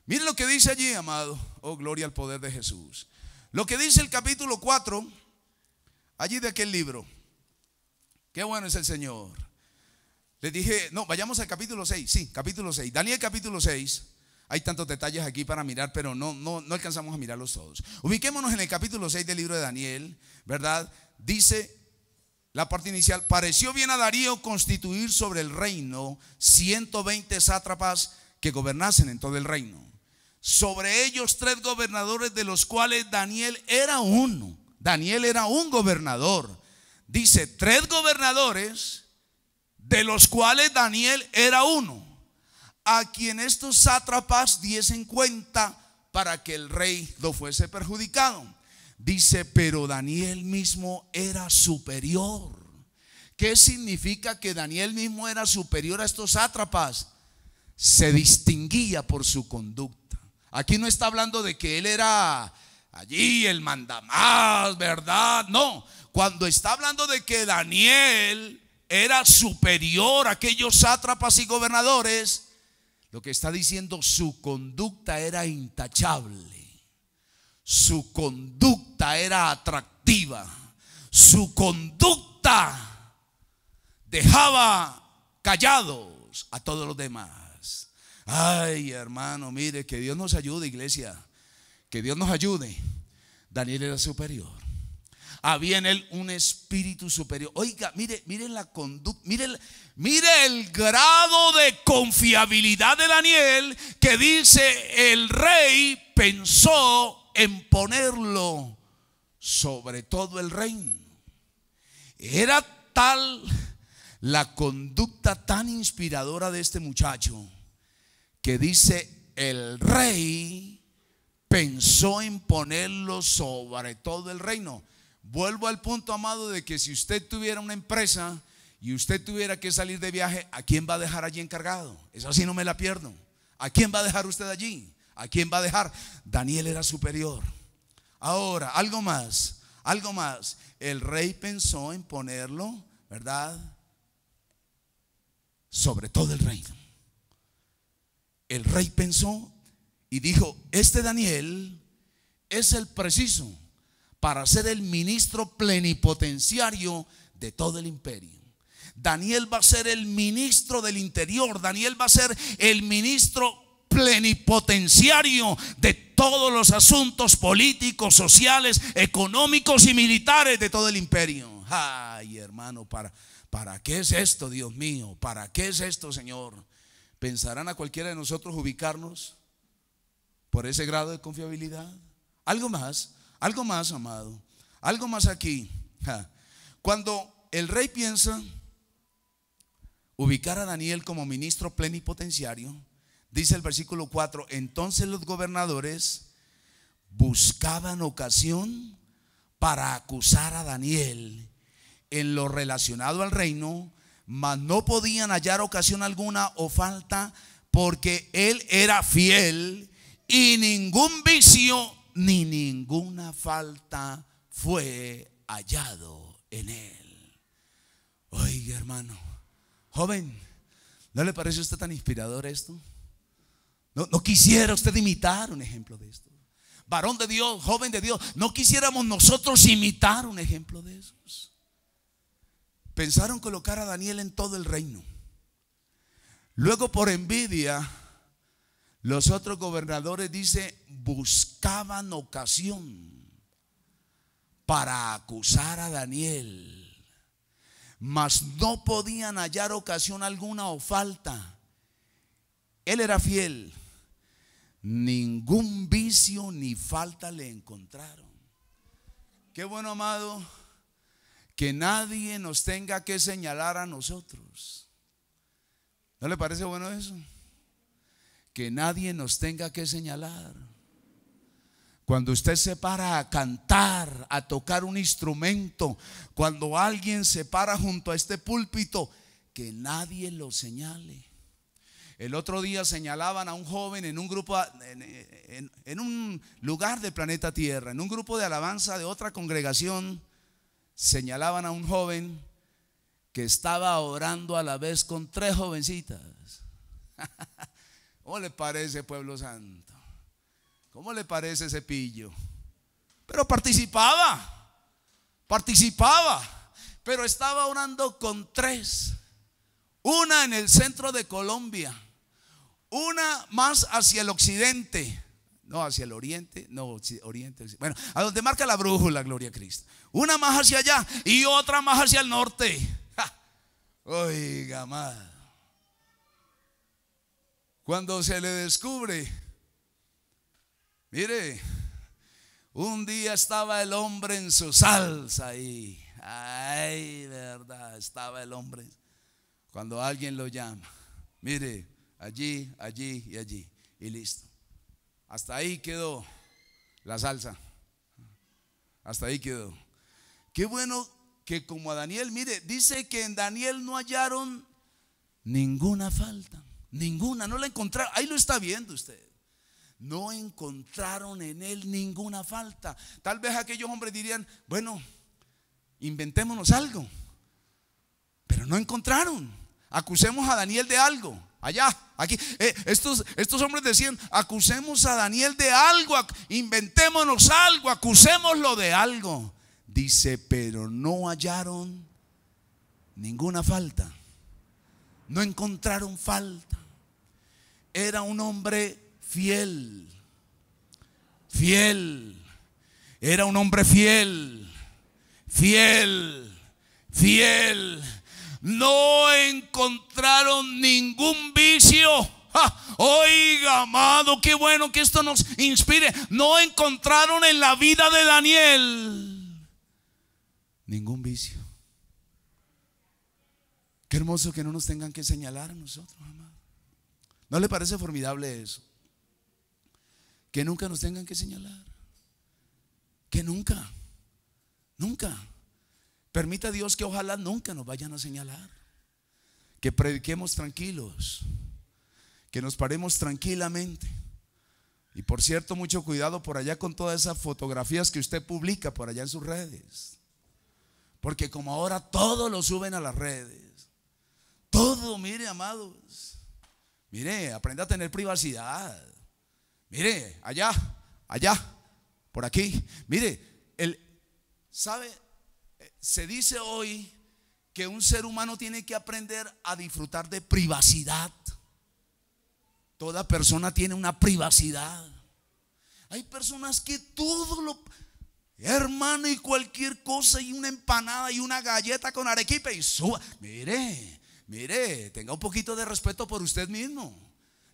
Miren lo que dice allí, amado. Oh, gloria al poder de Jesús. Lo que dice el capítulo 4, allí de aquel libro. Qué bueno es el Señor. le dije, no, vayamos al capítulo 6. Sí, capítulo 6. Daniel capítulo 6. Hay tantos detalles aquí para mirar, pero no, no, no alcanzamos a mirarlos todos. Ubiquémonos en el capítulo 6 del libro de Daniel, ¿verdad? Dice la parte inicial, pareció bien a Darío constituir sobre el reino 120 sátrapas que gobernasen en todo el reino. Sobre ellos tres gobernadores de los cuales Daniel era uno. Daniel era un gobernador. Dice, tres gobernadores de los cuales Daniel era uno, a quien estos sátrapas diesen cuenta para que el rey no fuese perjudicado. Dice, pero Daniel mismo era superior. ¿Qué significa que Daniel mismo era superior a estos sátrapas? Se distinguía por su conducta. Aquí no está hablando de que él era allí el mandamás, ¿verdad? No, cuando está hablando de que Daniel era superior a aquellos sátrapas y gobernadores, lo que está diciendo su conducta era intachable. Su conducta era atractiva. Su conducta dejaba callados a todos los demás. Ay, hermano, mire, que Dios nos ayude, iglesia. Que Dios nos ayude. Daniel era superior. Había en él un espíritu superior. Oiga, mire, mire la conducta, mire, mire el grado de confiabilidad de Daniel que dice el rey pensó en ponerlo sobre todo el reino. Era tal la conducta tan inspiradora de este muchacho que dice, el rey pensó en ponerlo sobre todo el reino. Vuelvo al punto, amado, de que si usted tuviera una empresa y usted tuviera que salir de viaje, ¿a quién va a dejar allí encargado? Eso así no me la pierdo. ¿A quién va a dejar usted allí? ¿A quién va a dejar? Daniel era superior. Ahora, algo más, algo más. El rey pensó en ponerlo, ¿verdad? Sobre todo el reino. El rey pensó y dijo, este Daniel es el preciso para ser el ministro plenipotenciario de todo el imperio. Daniel va a ser el ministro del interior, Daniel va a ser el ministro plenipotenciario de todos los asuntos políticos, sociales, económicos y militares de todo el imperio. Ay, hermano, ¿para, ¿para qué es esto, Dios mío? ¿Para qué es esto, Señor? ¿Pensarán a cualquiera de nosotros ubicarnos por ese grado de confiabilidad? Algo más, algo más, amado. Algo más aquí. Cuando el rey piensa ubicar a Daniel como ministro plenipotenciario, Dice el versículo 4, entonces los gobernadores buscaban ocasión para acusar a Daniel en lo relacionado al reino, mas no podían hallar ocasión alguna o falta porque él era fiel y ningún vicio ni ninguna falta fue hallado en él. Oye hermano, joven, ¿no le parece a usted tan inspirador esto? No, quisiera usted imitar un ejemplo de esto. Varón de Dios, joven de Dios, no quisiéramos nosotros imitar un ejemplo de eso Pensaron colocar a Daniel en todo el reino. Luego por envidia, los otros gobernadores, dice, buscaban ocasión para acusar a Daniel, mas no podían hallar ocasión alguna o falta. Él era fiel, ningún vicio ni falta le encontraron. Qué bueno, amado, que nadie nos tenga que señalar a nosotros. ¿No le parece bueno eso? Que nadie nos tenga que señalar. Cuando usted se para a cantar, a tocar un instrumento, cuando alguien se para junto a este púlpito, que nadie lo señale. El otro día señalaban a un joven en un grupo, en, un lugar del planeta Tierra, en un grupo de alabanza de otra congregación, señalaban a un joven que estaba orando a la vez con tres jovencitas. ¿Cómo le parece, pueblo santo? ¿Cómo le parece ese pillo? Pero participaba, participaba, pero estaba orando con tres. Una en el centro de Colombia una más hacia el occidente. No, hacia el oriente, no, oriente, bueno, a donde marca la brújula, gloria a Cristo. Una más hacia allá y otra más hacia el norte. Oiga, madre. Cuando se le descubre, mire, un día estaba el hombre en su salsa ahí. Ay, verdad, estaba el hombre. Cuando alguien lo llama, mire, allí, allí y allí. Y listo. Hasta ahí quedó la salsa. Hasta ahí quedó. Qué bueno que como a Daniel, mire, dice que en Daniel no hallaron ninguna falta. Ninguna, no la encontraron. Ahí lo está viendo usted. No encontraron en él ninguna falta. Tal vez aquellos hombres dirían, bueno, inventémonos algo. Pero no encontraron. Acusemos a Daniel de algo allá, aquí. Eh, estos, estos hombres decían, acusemos a Daniel de algo, inventémonos algo, acusémoslo de algo. Dice, pero no hallaron ninguna falta. No encontraron falta. Era un hombre fiel. Fiel. Era un hombre fiel. Fiel. Fiel no encontraron ningún vicio. Oiga, amado, qué bueno que esto nos inspire. No encontraron en la vida de Daniel ningún vicio. Qué hermoso que no nos tengan que señalar a nosotros, amado. ¿No le parece formidable eso? Que nunca nos tengan que señalar. Que nunca, nunca. Permita Dios que ojalá nunca nos vayan a señalar. Que prediquemos tranquilos. Que nos paremos tranquilamente. Y por cierto, mucho cuidado por allá con todas esas fotografías que usted publica por allá en sus redes. Porque como ahora todo lo suben a las redes. Todo, mire, amados. Mire, aprenda a tener privacidad. Mire, allá, allá, por aquí. Mire, el, ¿sabe? se dice hoy que un ser humano tiene que aprender a disfrutar de privacidad. Toda persona tiene una privacidad. Hay personas que todo lo... Hermano, y cualquier cosa, y una empanada, y una galleta con arequipe, y suba. Mire, mire, tenga un poquito de respeto por usted mismo.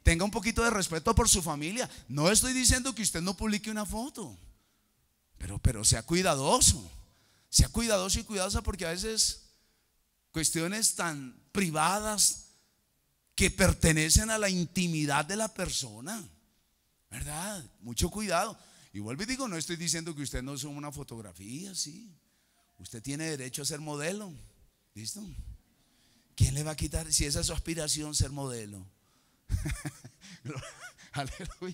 Tenga un poquito de respeto por su familia. No estoy diciendo que usted no publique una foto, pero, pero sea cuidadoso sea cuidadoso y cuidadosa porque a veces cuestiones tan privadas que pertenecen a la intimidad de la persona, ¿verdad? Mucho cuidado. Y vuelvo y digo, no estoy diciendo que usted no sea una fotografía, sí. Usted tiene derecho a ser modelo, ¿listo? ¿Quién le va a quitar, si esa es su aspiración, ser modelo?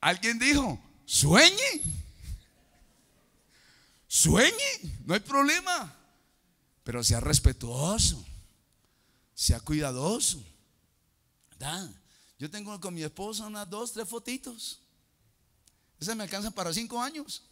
Alguien dijo, sueñe. Sueñe, no hay problema. Pero sea respetuoso, sea cuidadoso. Yo tengo con mi esposa unas dos, tres fotitos. Esas me alcanzan para cinco años.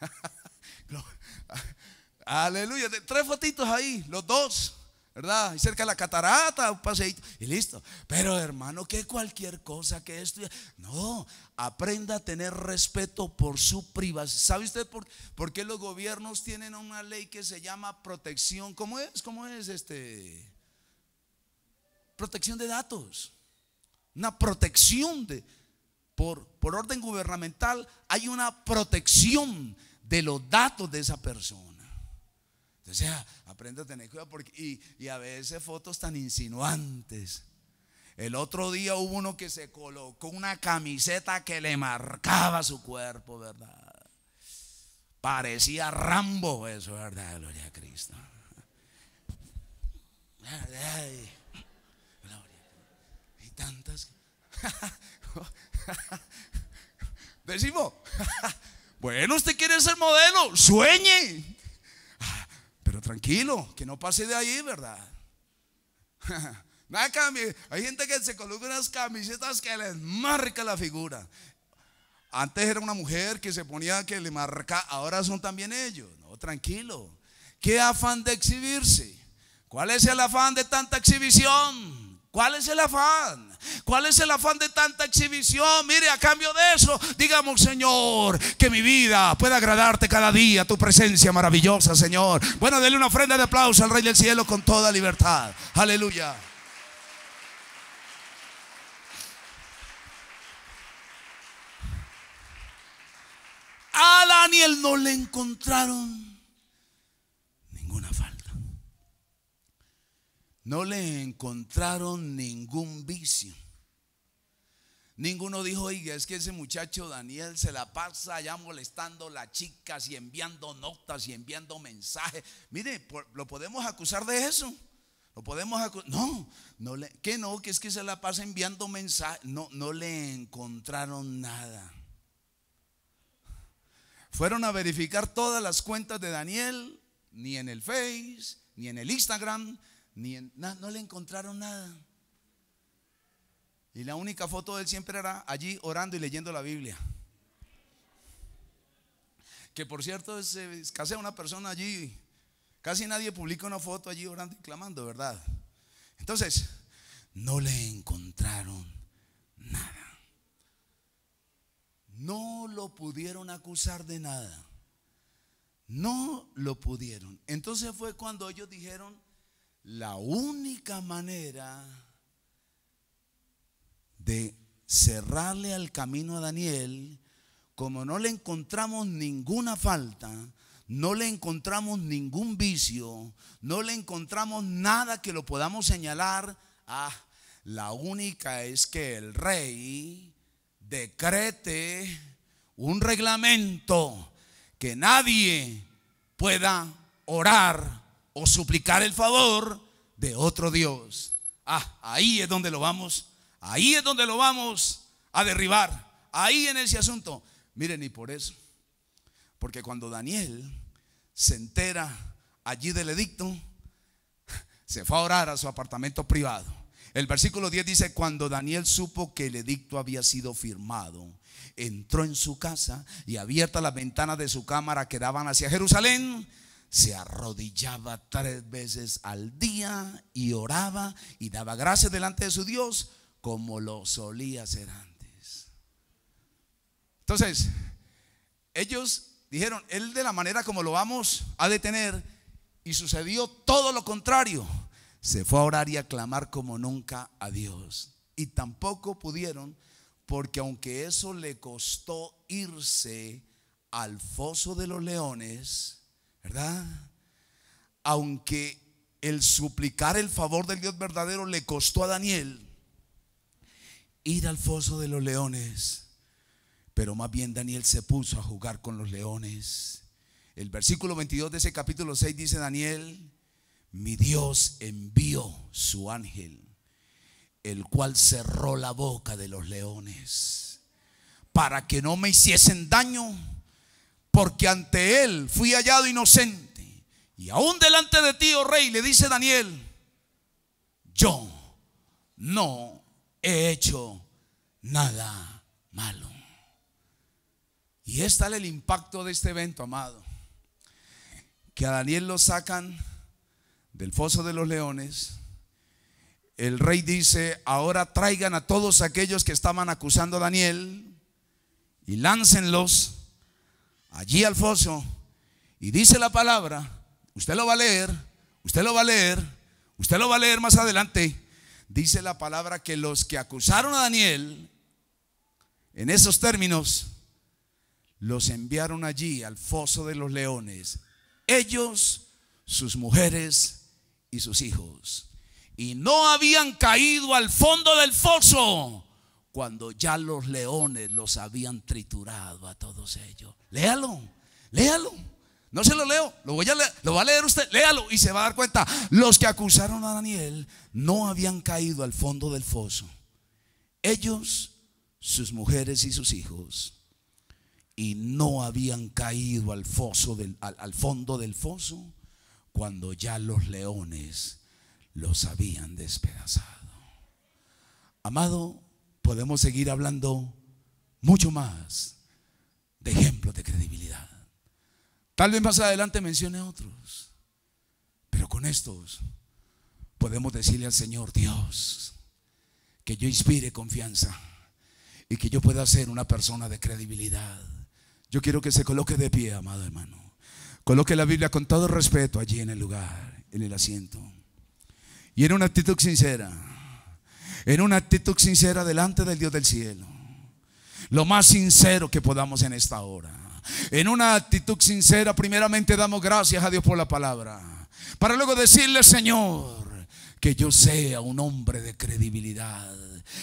Aleluya, tres fotitos ahí, los dos. ¿verdad? Y cerca de la catarata, un paseíto y listo. Pero hermano, que cualquier cosa que esto. No, aprenda a tener respeto por su privacidad. ¿Sabe usted por, por, qué los gobiernos tienen una ley que se llama protección? ¿Cómo es? ¿Cómo es este? Protección de datos. Una protección de. Por, por orden gubernamental hay una protección de los datos de esa persona. O sea, aprende a tener cuidado porque, y, a veces fotos tan insinuantes. El otro día hubo uno que se colocó una camiseta que le marcaba su cuerpo, ¿verdad? Parecía Rambo eso, ¿verdad? Gloria a Cristo. ¡Verdad! gloria. Y tantas. Decimos, bueno, usted quiere ser modelo, sueñe tranquilo, que no pase de ahí, ¿verdad? Hay gente que se coloca unas camisetas que les marca la figura. Antes era una mujer que se ponía que le marca, ahora son también ellos. No, tranquilo. ¿Qué afán de exhibirse? ¿Cuál es el afán de tanta exhibición? ¿Cuál es el afán? ¿Cuál es el afán de tanta exhibición? Mire, a cambio de eso, digamos, Señor, que mi vida pueda agradarte cada día, tu presencia maravillosa, Señor. Bueno, dele una ofrenda de aplauso al Rey del Cielo con toda libertad. Aleluya. A Daniel no le encontraron No le encontraron ningún vicio. Ninguno dijo, oiga, es que ese muchacho Daniel se la pasa allá molestando a las chicas y enviando notas y enviando mensajes. Mire, lo podemos acusar de eso. Lo podemos acusar. No, no le, que no, que es que se la pasa enviando mensajes. No, no le encontraron nada. Fueron a verificar todas las cuentas de Daniel, ni en el Face, ni en el Instagram, no le encontraron nada. Y la única foto de él siempre era allí orando y leyendo la Biblia. Que por cierto, es eh, casi una persona allí, casi nadie publica una foto allí orando y clamando, ¿verdad? Entonces, no le encontraron nada. No lo pudieron acusar de nada. No lo pudieron. Entonces fue cuando ellos dijeron, la única manera de cerrarle al camino a Daniel, como no le encontramos ninguna falta, no le encontramos ningún vicio, no le encontramos nada que lo podamos señalar, ah, la única es que el rey decrete un reglamento que nadie pueda orar o suplicar el favor de otro Dios. Ah, ahí es donde lo vamos, ahí es donde lo vamos a derribar, ahí en ese asunto. Miren, y por eso, porque cuando Daniel se entera allí del edicto, se fue a orar a su apartamento privado. El versículo 10 dice, cuando Daniel supo que el edicto había sido firmado, entró en su casa y abierta las ventanas de su cámara que daban hacia Jerusalén, se arrodillaba tres veces al día y oraba y daba gracias delante de su Dios como lo solía hacer antes. Entonces, ellos dijeron, él de la manera como lo vamos a detener, y sucedió todo lo contrario. Se fue a orar y a clamar como nunca a Dios. Y tampoco pudieron, porque aunque eso le costó irse al foso de los leones, ¿verdad? Aunque el suplicar el favor del Dios verdadero le costó a Daniel ir al foso de los leones, pero más bien Daniel se puso a jugar con los leones. El versículo 22 de ese capítulo 6 dice Daniel, mi Dios envió su ángel, el cual cerró la boca de los leones, para que no me hiciesen daño porque ante él fui hallado inocente. Y aún delante de ti, oh rey, le dice Daniel, yo no he hecho nada malo. Y es tal el impacto de este evento, amado, que a Daniel lo sacan del foso de los leones. El rey dice, ahora traigan a todos aquellos que estaban acusando a Daniel y láncenlos allí al foso y dice la palabra, usted lo va a leer, usted lo va a leer, usted lo va a leer más adelante, dice la palabra que los que acusaron a Daniel en esos términos, los enviaron allí al foso de los leones, ellos, sus mujeres y sus hijos. Y no habían caído al fondo del foso cuando ya los leones los habían triturado a todos ellos. Léalo, léalo. No se lo leo, lo, voy lo va a leer usted, léalo y se va a dar cuenta. Los que acusaron a Daniel no habían caído al fondo del foso. Ellos, sus mujeres y sus hijos, y no habían caído al, foso del, al fondo del foso cuando ya los leones los habían despedazado. Amado, podemos seguir hablando mucho más de ejemplos de credibilidad. Tal vez más adelante mencione otros, pero con estos podemos decirle al Señor Dios que yo inspire confianza y que yo pueda ser una persona de credibilidad. Yo quiero que se coloque de pie, amado hermano. Coloque la Biblia con todo respeto allí en el lugar, en el asiento. Y en una actitud sincera en una actitud sincera delante del Dios del cielo. Lo más sincero que podamos en esta hora. En una actitud sincera, primeramente damos gracias a Dios por la palabra. Para luego decirle, Señor, que yo sea un hombre de credibilidad.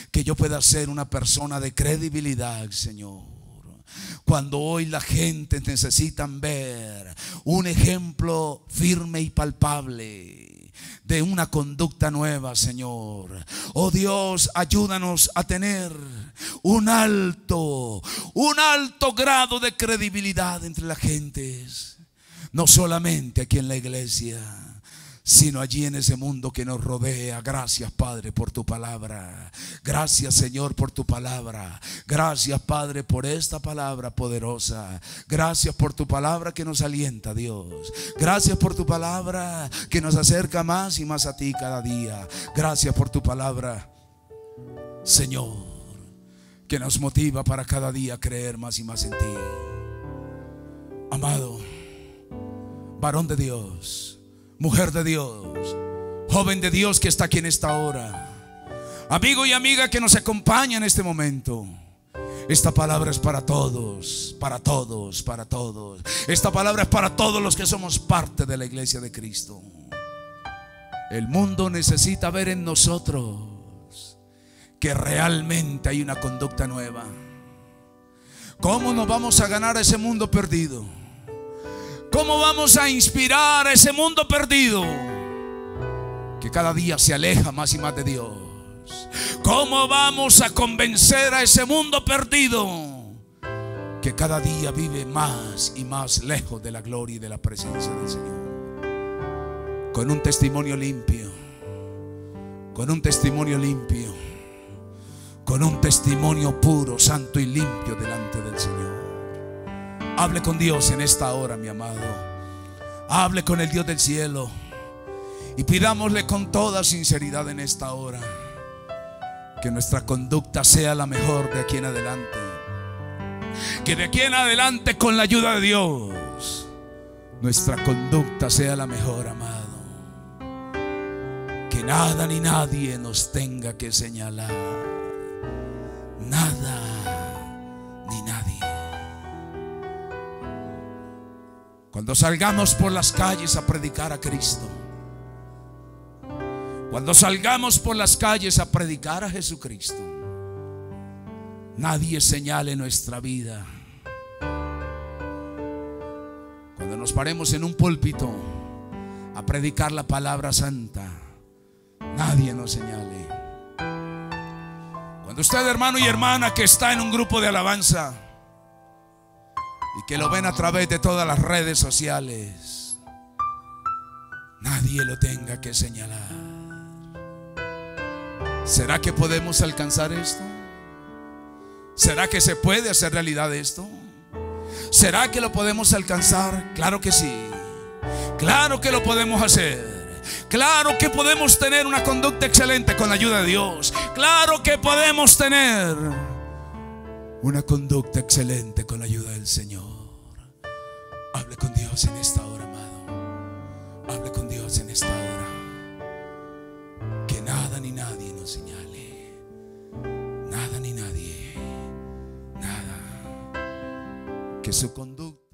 Que yo pueda ser una persona de credibilidad, Señor. Cuando hoy la gente necesita ver un ejemplo firme y palpable de una conducta nueva, Señor. Oh Dios, ayúdanos a tener un alto, un alto grado de credibilidad entre las gentes, no solamente aquí en la iglesia sino allí en ese mundo que nos rodea. Gracias, Padre, por tu palabra. Gracias, Señor, por tu palabra. Gracias, Padre, por esta palabra poderosa. Gracias por tu palabra que nos alienta, Dios. Gracias por tu palabra que nos acerca más y más a ti cada día. Gracias por tu palabra, Señor, que nos motiva para cada día creer más y más en ti. Amado, varón de Dios mujer de Dios, joven de Dios que está aquí en esta hora, amigo y amiga que nos acompaña en este momento. Esta palabra es para todos, para todos, para todos. Esta palabra es para todos los que somos parte de la iglesia de Cristo. El mundo necesita ver en nosotros que realmente hay una conducta nueva. ¿Cómo nos vamos a ganar a ese mundo perdido? ¿Cómo vamos a inspirar a ese mundo perdido que cada día se aleja más y más de Dios? ¿Cómo vamos a convencer a ese mundo perdido que cada día vive más y más lejos de la gloria y de la presencia del Señor? Con un testimonio limpio, con un testimonio limpio, con un testimonio puro, santo y limpio delante del Señor. Hable con Dios en esta hora, mi amado. Hable con el Dios del cielo. Y pidámosle con toda sinceridad en esta hora que nuestra conducta sea la mejor de aquí en adelante. Que de aquí en adelante, con la ayuda de Dios, nuestra conducta sea la mejor, amado. Que nada ni nadie nos tenga que señalar. Nada. Cuando salgamos por las calles a predicar a Cristo. Cuando salgamos por las calles a predicar a Jesucristo. Nadie señale nuestra vida. Cuando nos paremos en un púlpito a predicar la palabra santa, nadie nos señale. Cuando usted, hermano y hermana, que está en un grupo de alabanza, y que lo ven a través de todas las redes sociales, nadie lo tenga que señalar. ¿Será que podemos alcanzar esto? ¿Será que se puede hacer realidad esto? ¿Será que lo podemos alcanzar? Claro que sí. Claro que lo podemos hacer. Claro que podemos tener una conducta excelente con la ayuda de Dios. Claro que podemos tener una conducta excelente con la ayuda del Señor. Hable con Dios en esta hora, amado. Hable con Dios en esta hora. Que nada ni nadie nos señale. Nada ni nadie. Nada. Que su conducta...